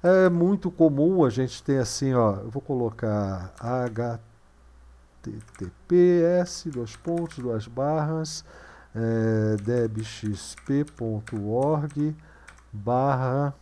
Speaker 1: É muito comum a gente ter assim, ó, eu vou colocar https, dois pontos, duas barras, é, debxp.org barra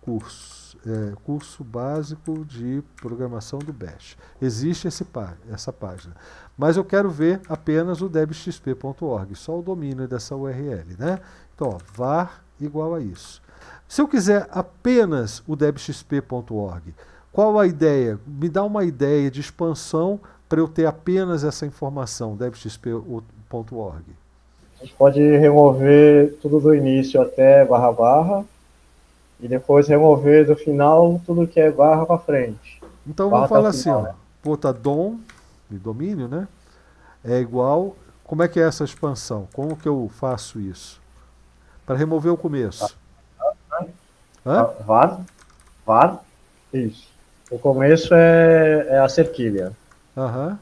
Speaker 1: curso, é, curso básico de programação do Bash. Existe esse essa página. Mas eu quero ver apenas o debxp.org, só o domínio dessa URL, né? Então, ó, var igual a isso. Se eu quiser apenas o debxp.org, qual a ideia? Me dá uma ideia de expansão para eu ter apenas essa informação, debxp.org
Speaker 2: a gente pode remover tudo do início até barra barra e depois remover do final tudo que é barra para frente.
Speaker 1: Então barra vamos falar assim, final, ó, né? dom e domínio, né? É igual. Como é que é essa expansão? Como que eu faço isso? Para remover o começo.
Speaker 2: Hã? Var, var, isso. O começo é, é a cerquilha. Aham. Uhum.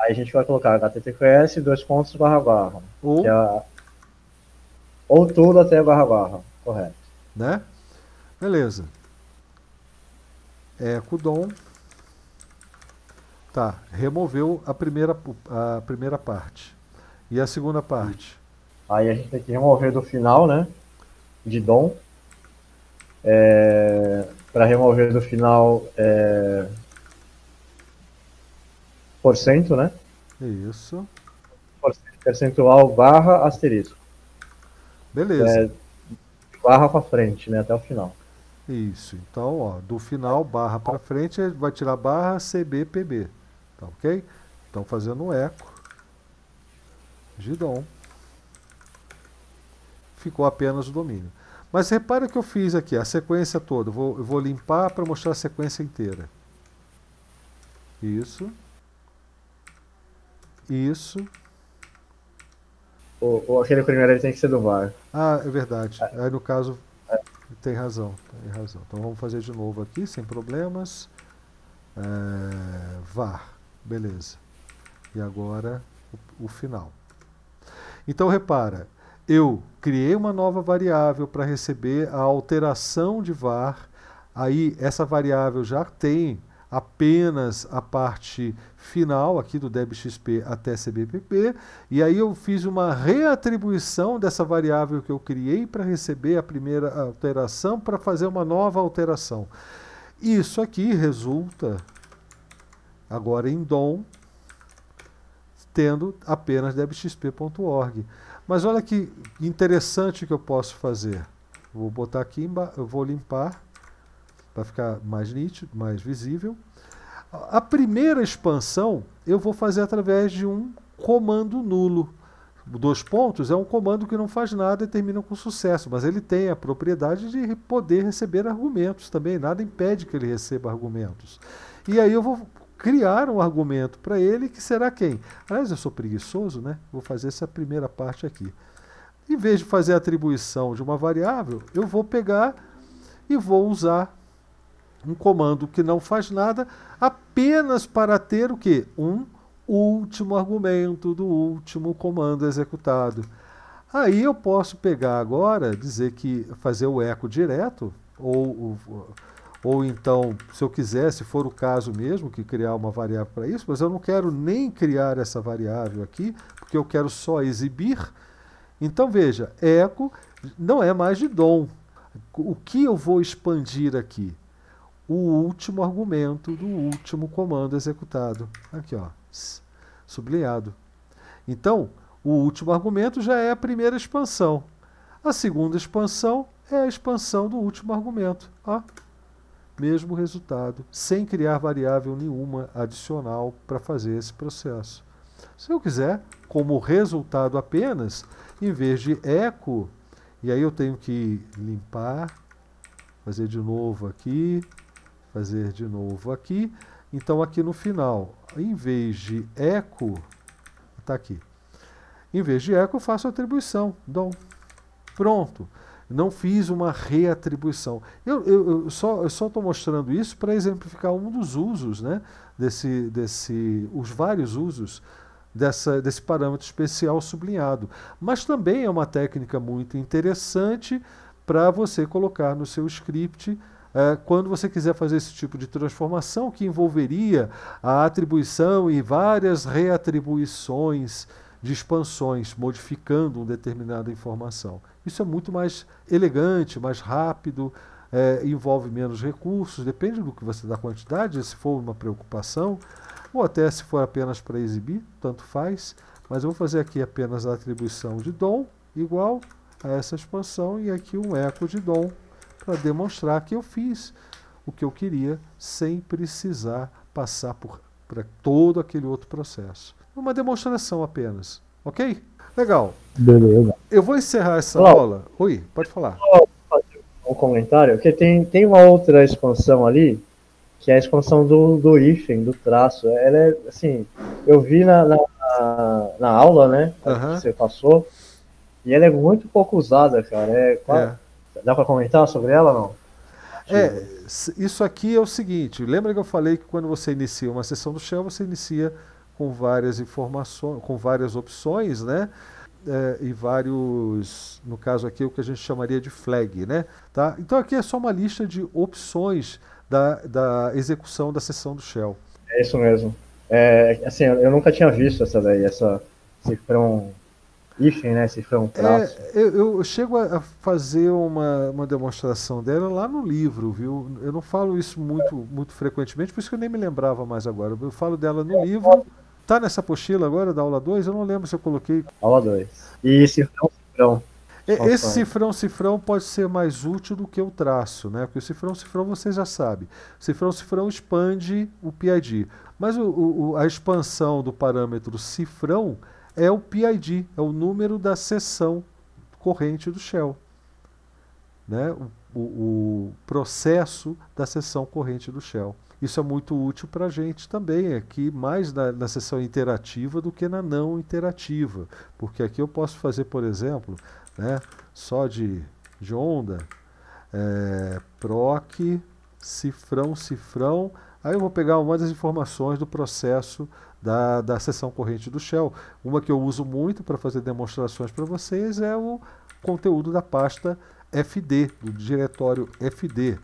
Speaker 2: Aí a gente vai colocar https dois pontos barra barra. Ou, é... ou tudo até barra barra.
Speaker 1: Correto. Né? Beleza. É, dom Tá, removeu a primeira, a primeira parte. E a segunda parte? Aí a gente tem que remover do final, né?
Speaker 2: De Dom. É, para remover do final, é, porcento, né?
Speaker 1: Isso.
Speaker 2: Percentual barra asterisco. Beleza. É, barra para frente, né? Até o final.
Speaker 1: Isso. Então, ó, do final barra para frente, ele vai tirar barra CBPB. Tá ok? Então, fazendo um eco. Gidon. Ficou apenas o domínio. Mas repara que eu fiz aqui a sequência toda. vou, eu vou limpar para mostrar a sequência inteira. Isso. Isso.
Speaker 2: O aquele primeiro ele tem que ser do VAR.
Speaker 1: Ah, é verdade. É. Aí no caso. É. Tem razão, tem razão. Então vamos fazer de novo aqui, sem problemas. É, VAR. Beleza. E agora o, o final. Então repara, eu criei uma nova variável para receber a alteração de var. Aí essa variável já tem apenas a parte final aqui do DebXP até CBPP, e aí eu fiz uma reatribuição dessa variável que eu criei para receber a primeira alteração para fazer uma nova alteração. Isso aqui resulta agora em DOM, tendo apenas debxp.org. Mas olha que interessante que eu posso fazer. Vou botar aqui, eu vou limpar para ficar mais nítido, mais visível. A primeira expansão eu vou fazer através de um comando nulo. Dois pontos é um comando que não faz nada e termina com sucesso, mas ele tem a propriedade de poder receber argumentos também, nada impede que ele receba argumentos. E aí eu vou criar um argumento para ele que será quem? Aliás, eu sou preguiçoso, né? Vou fazer essa primeira parte aqui. Em vez de fazer a atribuição de uma variável, eu vou pegar e vou usar um comando que não faz nada apenas para ter o que? Um último argumento do último comando executado. Aí eu posso pegar agora, dizer que fazer o eco direto, ou, ou, então, se eu quiser, se for o caso mesmo, que criar uma variável para isso, mas eu não quero nem criar essa variável aqui, porque eu quero só exibir. Então veja, eco não é mais de dom. O que eu vou expandir aqui? o último argumento do último comando executado. Aqui, ó, sublinhado. Então, o último argumento já é a primeira expansão. A segunda expansão é a expansão do último argumento. Ó, mesmo resultado, sem criar variável nenhuma adicional para fazer esse processo. Se eu quiser, como resultado apenas, em vez de eco, e aí eu tenho que limpar, fazer de novo aqui, fazer de novo aqui. Então, aqui no final, em vez de eco, está aqui. Em vez de eco, eu faço atribuição, dom. Pronto. Não fiz uma reatribuição. Eu, eu, eu só estou mostrando isso para exemplificar um dos usos, né? Desse, desse, os vários usos dessa, desse parâmetro especial sublinhado. Mas também é uma técnica muito interessante para você colocar no seu script é, quando você quiser fazer esse tipo de transformação que envolveria a atribuição e várias reatribuições de expansões, modificando uma determinada informação. Isso é muito mais elegante, mais rápido, é, envolve menos recursos, depende do que você da quantidade, se for uma preocupação, ou até se for apenas para exibir, tanto faz. Mas eu vou fazer aqui apenas a atribuição de dom igual a essa expansão e aqui um eco de dom para demonstrar que eu fiz o que eu queria sem precisar passar por, por todo aquele outro processo. Uma demonstração apenas, ok? Legal. Beleza. Eu vou encerrar essa Olá. aula. Oi, pode falar.
Speaker 2: Um comentário, porque tem, tem uma outra expansão ali, que é a expansão do, do hífen, do traço. Ela é, assim, eu vi na, na, na aula, né, que você passou, e ela é muito pouco usada, cara. É, quase, é. Dá para comentar sobre ela não? É,
Speaker 1: isso aqui é o seguinte, lembra que eu falei que quando você inicia uma sessão do Shell, você inicia com várias informações, com várias opções, né? É, e vários, no caso aqui, é o que a gente chamaria de flag, né? Tá? Então aqui é só uma lista de opções da, da execução da sessão do Shell.
Speaker 2: É isso mesmo. É, assim, eu nunca tinha visto essa daí, essa cifrão existem, né? É,
Speaker 1: eu, eu, chego a fazer uma, uma demonstração dela lá no livro, viu? Eu não falo isso muito, muito frequentemente, por isso que eu nem me lembrava mais agora. Eu falo dela no livro. Tá nessa pochila agora da aula 2? Eu não lembro se eu coloquei. Aula 2. E cifrão, cifrão. É, esse cifrão, cifrão pode ser mais útil do que o traço, né? Porque o cifrão, cifrão você já sabe. cifrão, cifrão expande o PID. Mas o, o, a expansão do parâmetro cifrão é o PID, é o número da sessão corrente do Shell. Né? O, o, o processo da sessão corrente do Shell. Isso é muito útil para a gente também, aqui é mais na, na sessão interativa do que na não interativa. Porque aqui eu posso fazer, por exemplo, né, só de, de onda, é, proc, cifrão, cifrão. Aí eu vou pegar uma das informações do processo da, da seção corrente do Shell. Uma que eu uso muito para fazer demonstrações para vocês é o conteúdo da pasta FD, do diretório FD.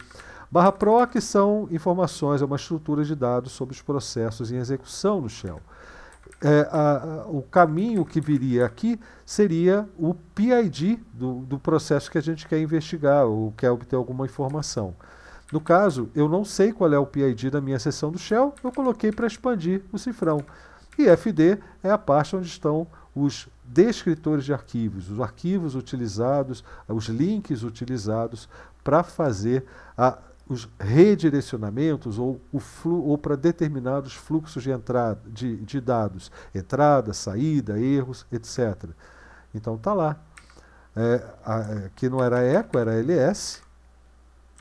Speaker 1: Barra PROC são informações, é uma estrutura de dados sobre os processos em execução no Shell. É, a, a, o caminho que viria aqui seria o PID do, do processo que a gente quer investigar ou quer obter alguma informação. No caso, eu não sei qual é o PID da minha seção do shell, eu coloquei para expandir o cifrão. E FD é a parte onde estão os descritores de arquivos, os arquivos utilizados, os links utilizados para fazer a, os redirecionamentos ou, ou para determinados fluxos de, entrada, de, de dados, entrada, saída, erros, etc. Então está lá. É, a, é, que não era eco, era LS,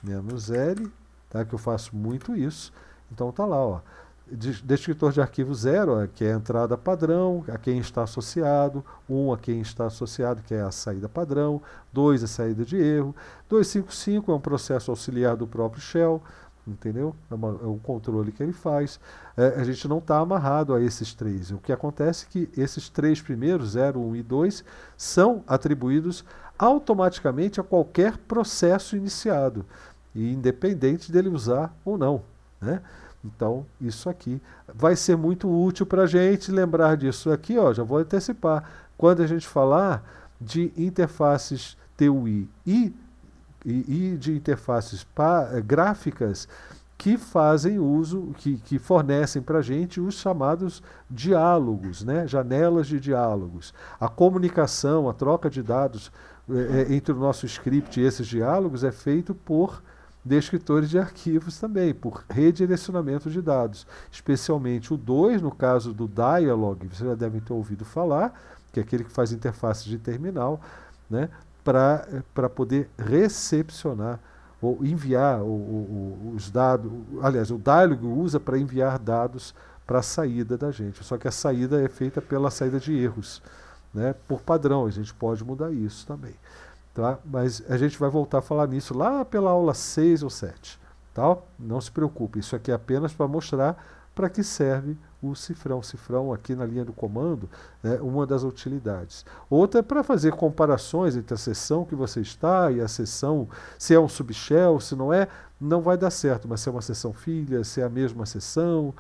Speaker 1: menos L, tá? que eu faço muito isso. Então tá lá, ó. Descritor de arquivo 0, que é a entrada padrão, a quem está associado, 1 um a quem está associado, que é a saída padrão, 2 a saída de erro, 255 é um processo auxiliar do próprio shell, entendeu? É, uma, é, um controle que ele faz. É, a gente não está amarrado a esses três. O que acontece é que esses três primeiros, 0, 1 um e 2, são atribuídos automaticamente a qualquer processo iniciado e independente dele usar ou não. Né? Então, isso aqui vai ser muito útil para a gente lembrar disso aqui, ó, já vou antecipar. Quando a gente falar de interfaces TUI e, e, e de interfaces pa, eh, gráficas que fazem uso, que, que fornecem para a gente os chamados diálogos, né? janelas de diálogos. A comunicação, a troca de dados é, entre o nosso script e esses diálogos é feito por de escritores de arquivos também, por redirecionamento de dados. Especialmente o 2, no caso do Dialog, vocês já devem ter ouvido falar, que é aquele que faz interface de terminal, né, para eh, poder recepcionar ou enviar o, o, os dados. Aliás, o Dialog usa para enviar dados para a saída da gente, só que a saída é feita pela saída de erros. Né, por padrão, a gente pode mudar isso também. Tá? Mas a gente vai voltar a falar nisso lá pela aula 6 ou 7. Tá? Não se preocupe, isso aqui é apenas para mostrar para que serve o cifrão. O cifrão aqui na linha do comando é uma das utilidades. Outra é para fazer comparações entre a sessão que você está e a sessão, se é um subshell, se não é, não vai dar certo, mas se é uma sessão filha, se é a mesma sessão,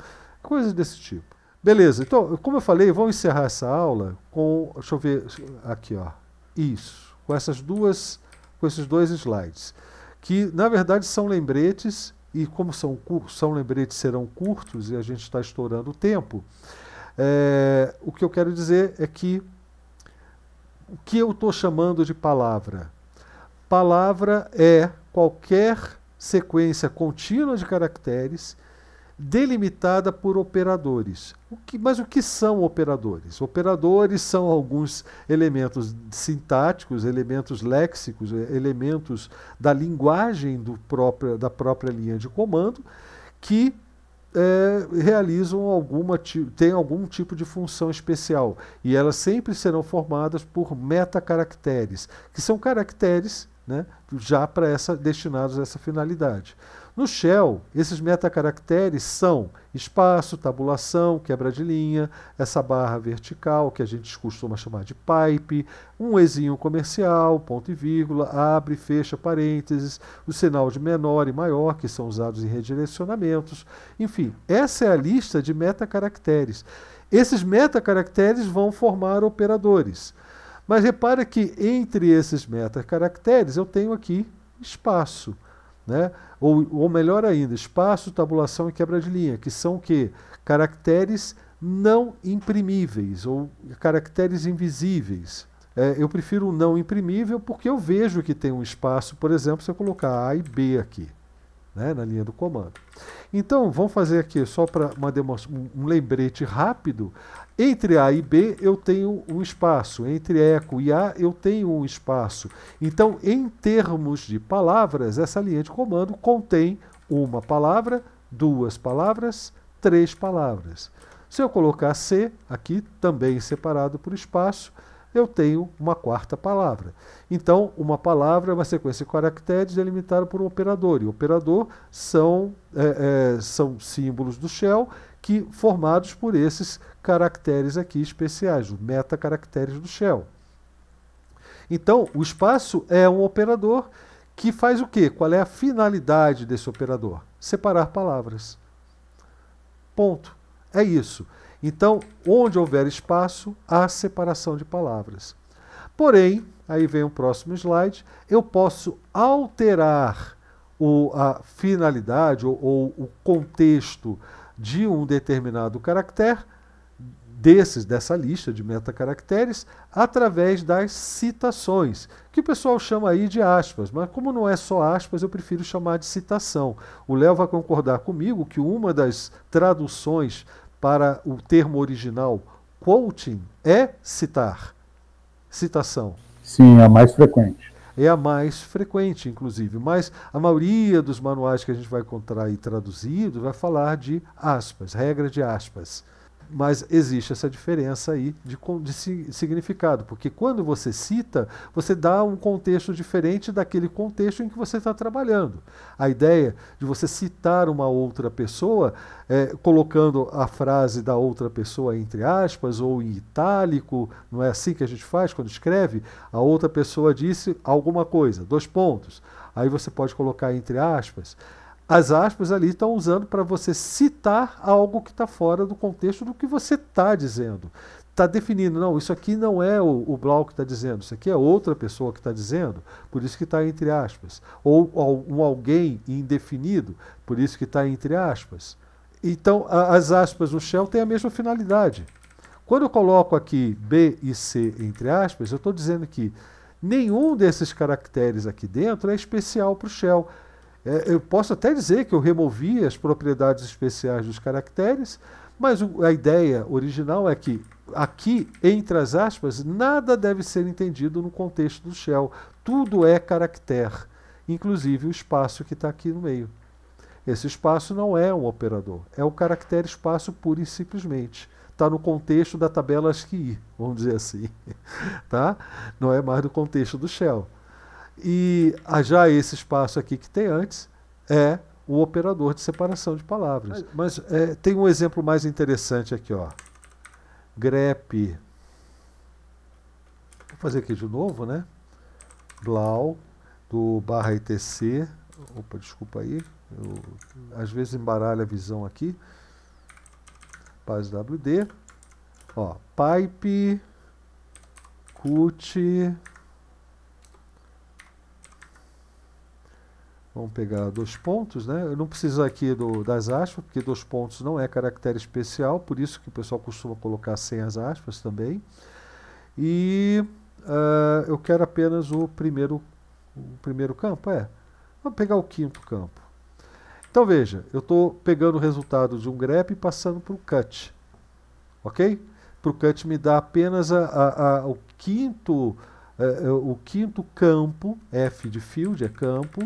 Speaker 1: coisas desse tipo. Beleza, então, como eu falei, vamos encerrar essa aula com. Deixa eu ver. Aqui, ó. Isso com essas duas, com esses dois slides, que na verdade são lembretes e como são são lembretes serão curtos e a gente está estourando o tempo. É, o que eu quero dizer é que o que eu estou chamando de palavra? Palavra é qualquer sequência contínua de caracteres delimitada por operadores. O que, mas o que são operadores? Operadores são alguns elementos sintáticos, elementos léxicos, eh, elementos da linguagem do próprio, da própria linha de comando que é, realizam alguma tem algum tipo de função especial e elas sempre serão formadas por metacaracteres que são caracteres né, já para essa destinados a essa finalidade. No Shell, esses metacaracteres são espaço, tabulação, quebra de linha, essa barra vertical que a gente costuma chamar de pipe, um exinho comercial, ponto e vírgula, abre, fecha parênteses, o sinal de menor e maior que são usados em redirecionamentos. Enfim, essa é a lista de metacaracteres. Esses metacaracteres vão formar operadores. Mas repara que entre esses metacaracteres eu tenho aqui espaço. Né? Ou, ou melhor ainda, espaço, tabulação e quebra de linha, que são o quê? Caracteres não imprimíveis ou caracteres invisíveis. É, eu prefiro o não imprimível porque eu vejo que tem um espaço, por exemplo, se eu colocar A e B aqui né, na linha do comando. Então, vamos fazer aqui só para um lembrete rápido. Entre A e B eu tenho um espaço, entre eco e A eu tenho um espaço. Então, em termos de palavras, essa linha de comando contém uma palavra, duas palavras, três palavras. Se eu colocar C aqui, também separado por espaço, eu tenho uma quarta palavra. Então, uma palavra é uma sequência de caracteres delimitada por um operador, e o operador são, é, é, são símbolos do shell que formados por esses caracteres aqui especiais, os metacaracteres do shell. Então, o espaço é um operador que faz o quê? Qual é a finalidade desse operador? Separar palavras. Ponto. É isso. Então, onde houver espaço, há separação de palavras. Porém, aí vem o próximo slide, eu posso alterar o, a finalidade ou, ou o contexto de um determinado caractere, desses, dessa lista de metacaracteres, através das citações, que o pessoal chama aí de aspas, mas como não é só aspas, eu prefiro chamar de citação. O Léo vai concordar comigo que uma das traduções para o termo original quoting é citar. Citação. Sim, é a mais frequente. É a mais frequente, inclusive, mas a maioria dos manuais que a gente vai encontrar e traduzido vai falar de aspas, regra de aspas. Mas existe essa diferença aí de, de, significado, porque quando você cita, você dá um contexto diferente daquele contexto em que você está trabalhando. A ideia de você citar uma outra pessoa, é, colocando a frase da outra pessoa entre aspas ou em itálico, não é assim que a gente faz quando escreve? A outra pessoa disse alguma coisa, dois pontos. Aí você pode colocar entre aspas. As aspas ali estão usando para você citar algo que está fora do contexto do que você está dizendo. Está definindo, não, isso aqui não é o, o Blau que está dizendo, isso aqui é outra pessoa que está dizendo, por isso que está entre aspas. Ou, ou um alguém indefinido, por isso que está entre aspas. Então, a, as aspas no Shell têm a mesma finalidade. Quando eu coloco aqui B e C entre aspas, eu estou dizendo que nenhum desses caracteres aqui dentro é especial para o shell. É, eu posso até dizer que eu removi as propriedades especiais dos caracteres, mas o, a ideia original é que aqui, entre as aspas, nada deve ser entendido no contexto do shell. Tudo é caractere, inclusive o espaço que está aqui no meio. Esse espaço não é um operador, é o caractere espaço puro e simplesmente. Está no contexto da tabela ASCII, vamos dizer assim. [LAUGHS] tá? Não é mais do contexto do shell. E já esse espaço aqui que tem antes é o operador de separação de palavras. Mas, é, tem um exemplo mais interessante aqui, ó. grep Vou fazer aqui de novo, né? Blau, do barra ITC. Opa, desculpa aí. Eu, às vezes embaralha a visão aqui. Paz WD. Ó, pipe, cut, Vamos pegar dois pontos, né? Eu não preciso aqui do, das aspas, porque dois pontos não é caractere especial, por isso que o pessoal costuma colocar sem as aspas também. E uh, eu quero apenas o primeiro, o primeiro campo, é. Vamos pegar o quinto campo. Então veja, eu estou pegando o resultado de um grep e passando para o cut, ok? Para o cut me dá apenas a, a, a, o quinto, eh, eh, o quinto campo, F de field é campo,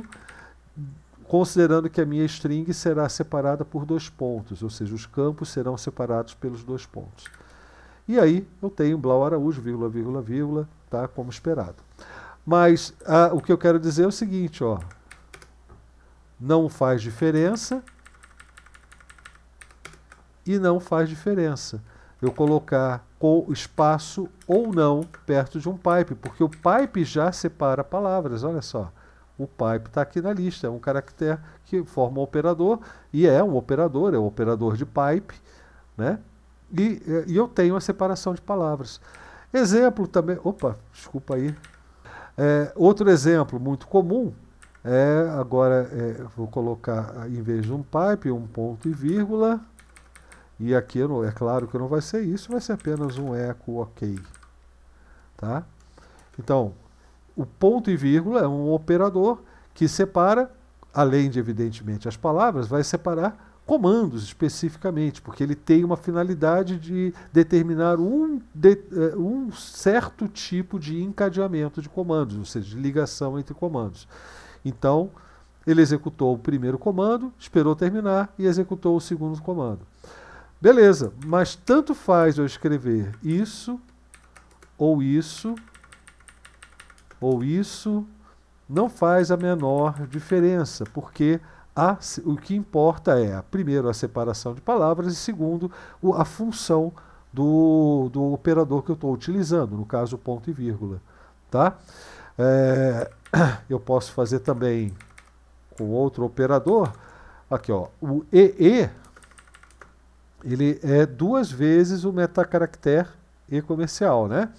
Speaker 1: considerando que a minha string será separada por dois pontos, ou seja, os campos serão separados pelos dois pontos. E aí eu tenho Blau Araújo, vírgula, vírgula, vírgula, tá, como esperado. Mas ah, o que eu quero dizer é o seguinte, ó, não faz diferença e não faz diferença eu colocar com espaço ou não perto de um pipe, porque o pipe já separa palavras, olha só. O pipe está aqui na lista, é um caractere que forma um operador, e é um operador, é um operador de pipe, né? E, e eu tenho a separação de palavras. Exemplo também. Opa, desculpa aí. É, outro exemplo muito comum é agora é, vou colocar em vez de um pipe um ponto e vírgula e aqui não, é claro que não vai ser isso, vai ser apenas um eco ok, tá? Então o ponto e vírgula é um operador que separa, além de evidentemente as palavras, vai separar comandos especificamente, porque ele tem uma finalidade de determinar um, de, eh, um certo tipo de encadeamento de comandos, ou seja, de ligação entre comandos. Então, ele executou o primeiro comando, esperou terminar e executou o segundo comando. Beleza, mas tanto faz eu escrever isso ou isso ou isso, não faz a menor diferença, porque a, o que importa é, primeiro, a separação de palavras e, segundo, o, a função do, do operador que eu estou utilizando, no caso, ponto e vírgula. Tá? É, [COUGHS] eu posso fazer também com outro operador. Aqui, ó, o EE ele é duas vezes o metacaractere e comercial, né?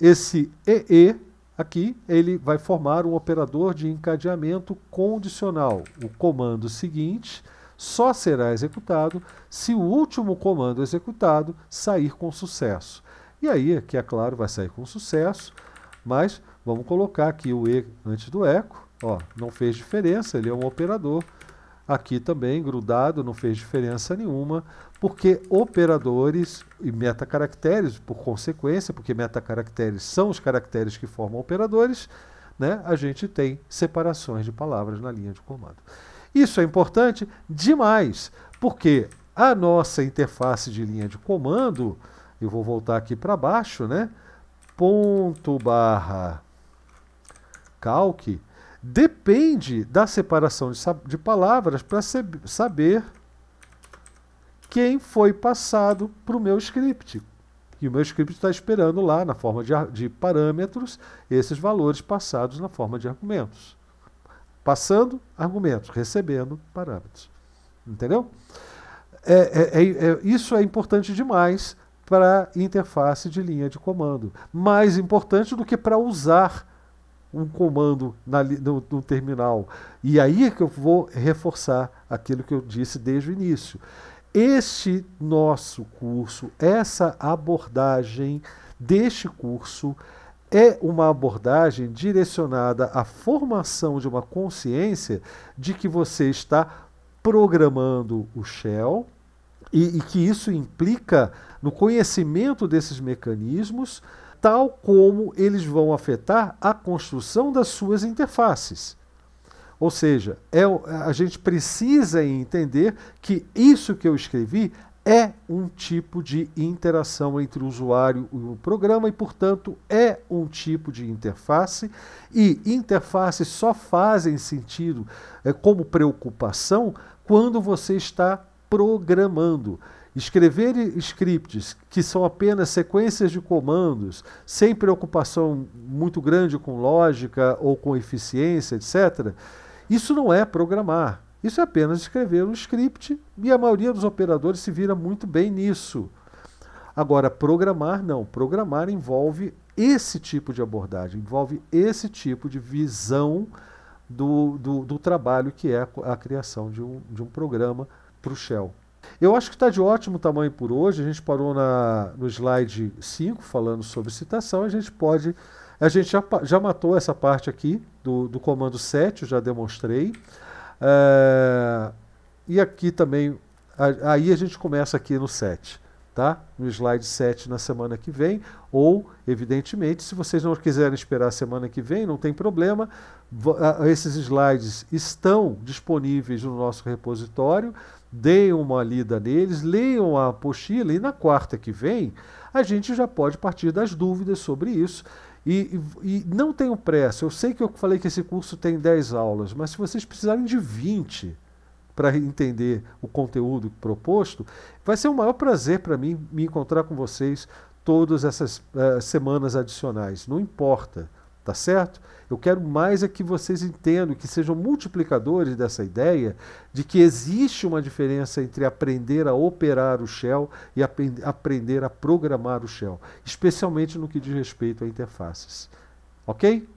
Speaker 1: Esse EE Aqui ele vai formar um operador de encadeamento condicional. O comando seguinte só será executado se o último comando executado sair com sucesso. E aí, aqui é claro, vai sair com sucesso, mas vamos colocar aqui o E antes do eco. Ó, não fez diferença, ele é um operador Aqui também, grudado, não fez diferença nenhuma, porque operadores e metacaracteres, por consequência, porque metacaracteres são os caracteres que formam operadores, né, a gente tem separações de palavras na linha de comando. Isso é importante demais, porque a nossa interface de linha de comando, eu vou voltar aqui para baixo, né? Ponto barra calque, depende da separação de, de palavras para saber quem foi passado para o meu script. E o meu script está esperando lá, na forma de, de parâmetros, esses valores passados na forma de argumentos. Passando, argumentos. Recebendo, parâmetros. Entendeu? É, é, é, é isso é importante demais para interface de linha de comando. Mais importante do que para usar um comando na, no, no terminal. E aí é que eu vou reforçar aquilo que eu disse desde o início. Este nosso curso, essa abordagem deste curso, é uma abordagem direcionada à formação de uma consciência de que você está programando o Shell e, e que isso implica no conhecimento desses mecanismos tal como eles vão afetar a construção das suas interfaces. Ou seja, é, a gente precisa entender que isso que eu escrevi é um tipo de interação entre o usuário e o programa e, portanto, é um tipo de interface. E interfaces só fazem sentido é, como preocupação quando você está programando. Escrever scripts que são apenas sequências de comandos, sem preocupação muito grande com lógica ou com eficiência, etc., isso não é programar. Isso é apenas escrever um script e a maioria dos operadores se vira muito bem nisso. Agora, programar não. Programar envolve esse tipo de abordagem, envolve esse tipo de visão do, do, do trabalho que é a criação de um, de um programa para o Shell. Eu acho que está de ótimo tamanho por hoje. A gente parou na, no slide 5 falando sobre citação. A gente pode. A gente já, já matou essa parte aqui do, do comando 7, eu já demonstrei. É, e aqui também. aí a gente começa aqui no 7. Tá? No slide 7 na semana que vem, ou, evidentemente, se vocês não quiserem esperar a semana que vem, não tem problema. Esses slides estão disponíveis no nosso repositório deem uma lida neles, leiam a apostila e na quarta que vem a gente já pode partir das dúvidas sobre isso. E, e, e não tenho pressa, eu sei que eu falei que esse curso tem 10 aulas, mas se vocês precisarem de 20 para entender o conteúdo proposto, vai ser o um maior prazer para mim me encontrar com vocês todas essas uh, semanas adicionais. Não importa. Tá certo? Eu quero mais é que vocês entendam, que sejam multiplicadores dessa ideia de que existe uma diferença entre aprender a operar o Shell e ap aprender a programar o Shell, especialmente no que diz respeito a interfaces. Ok?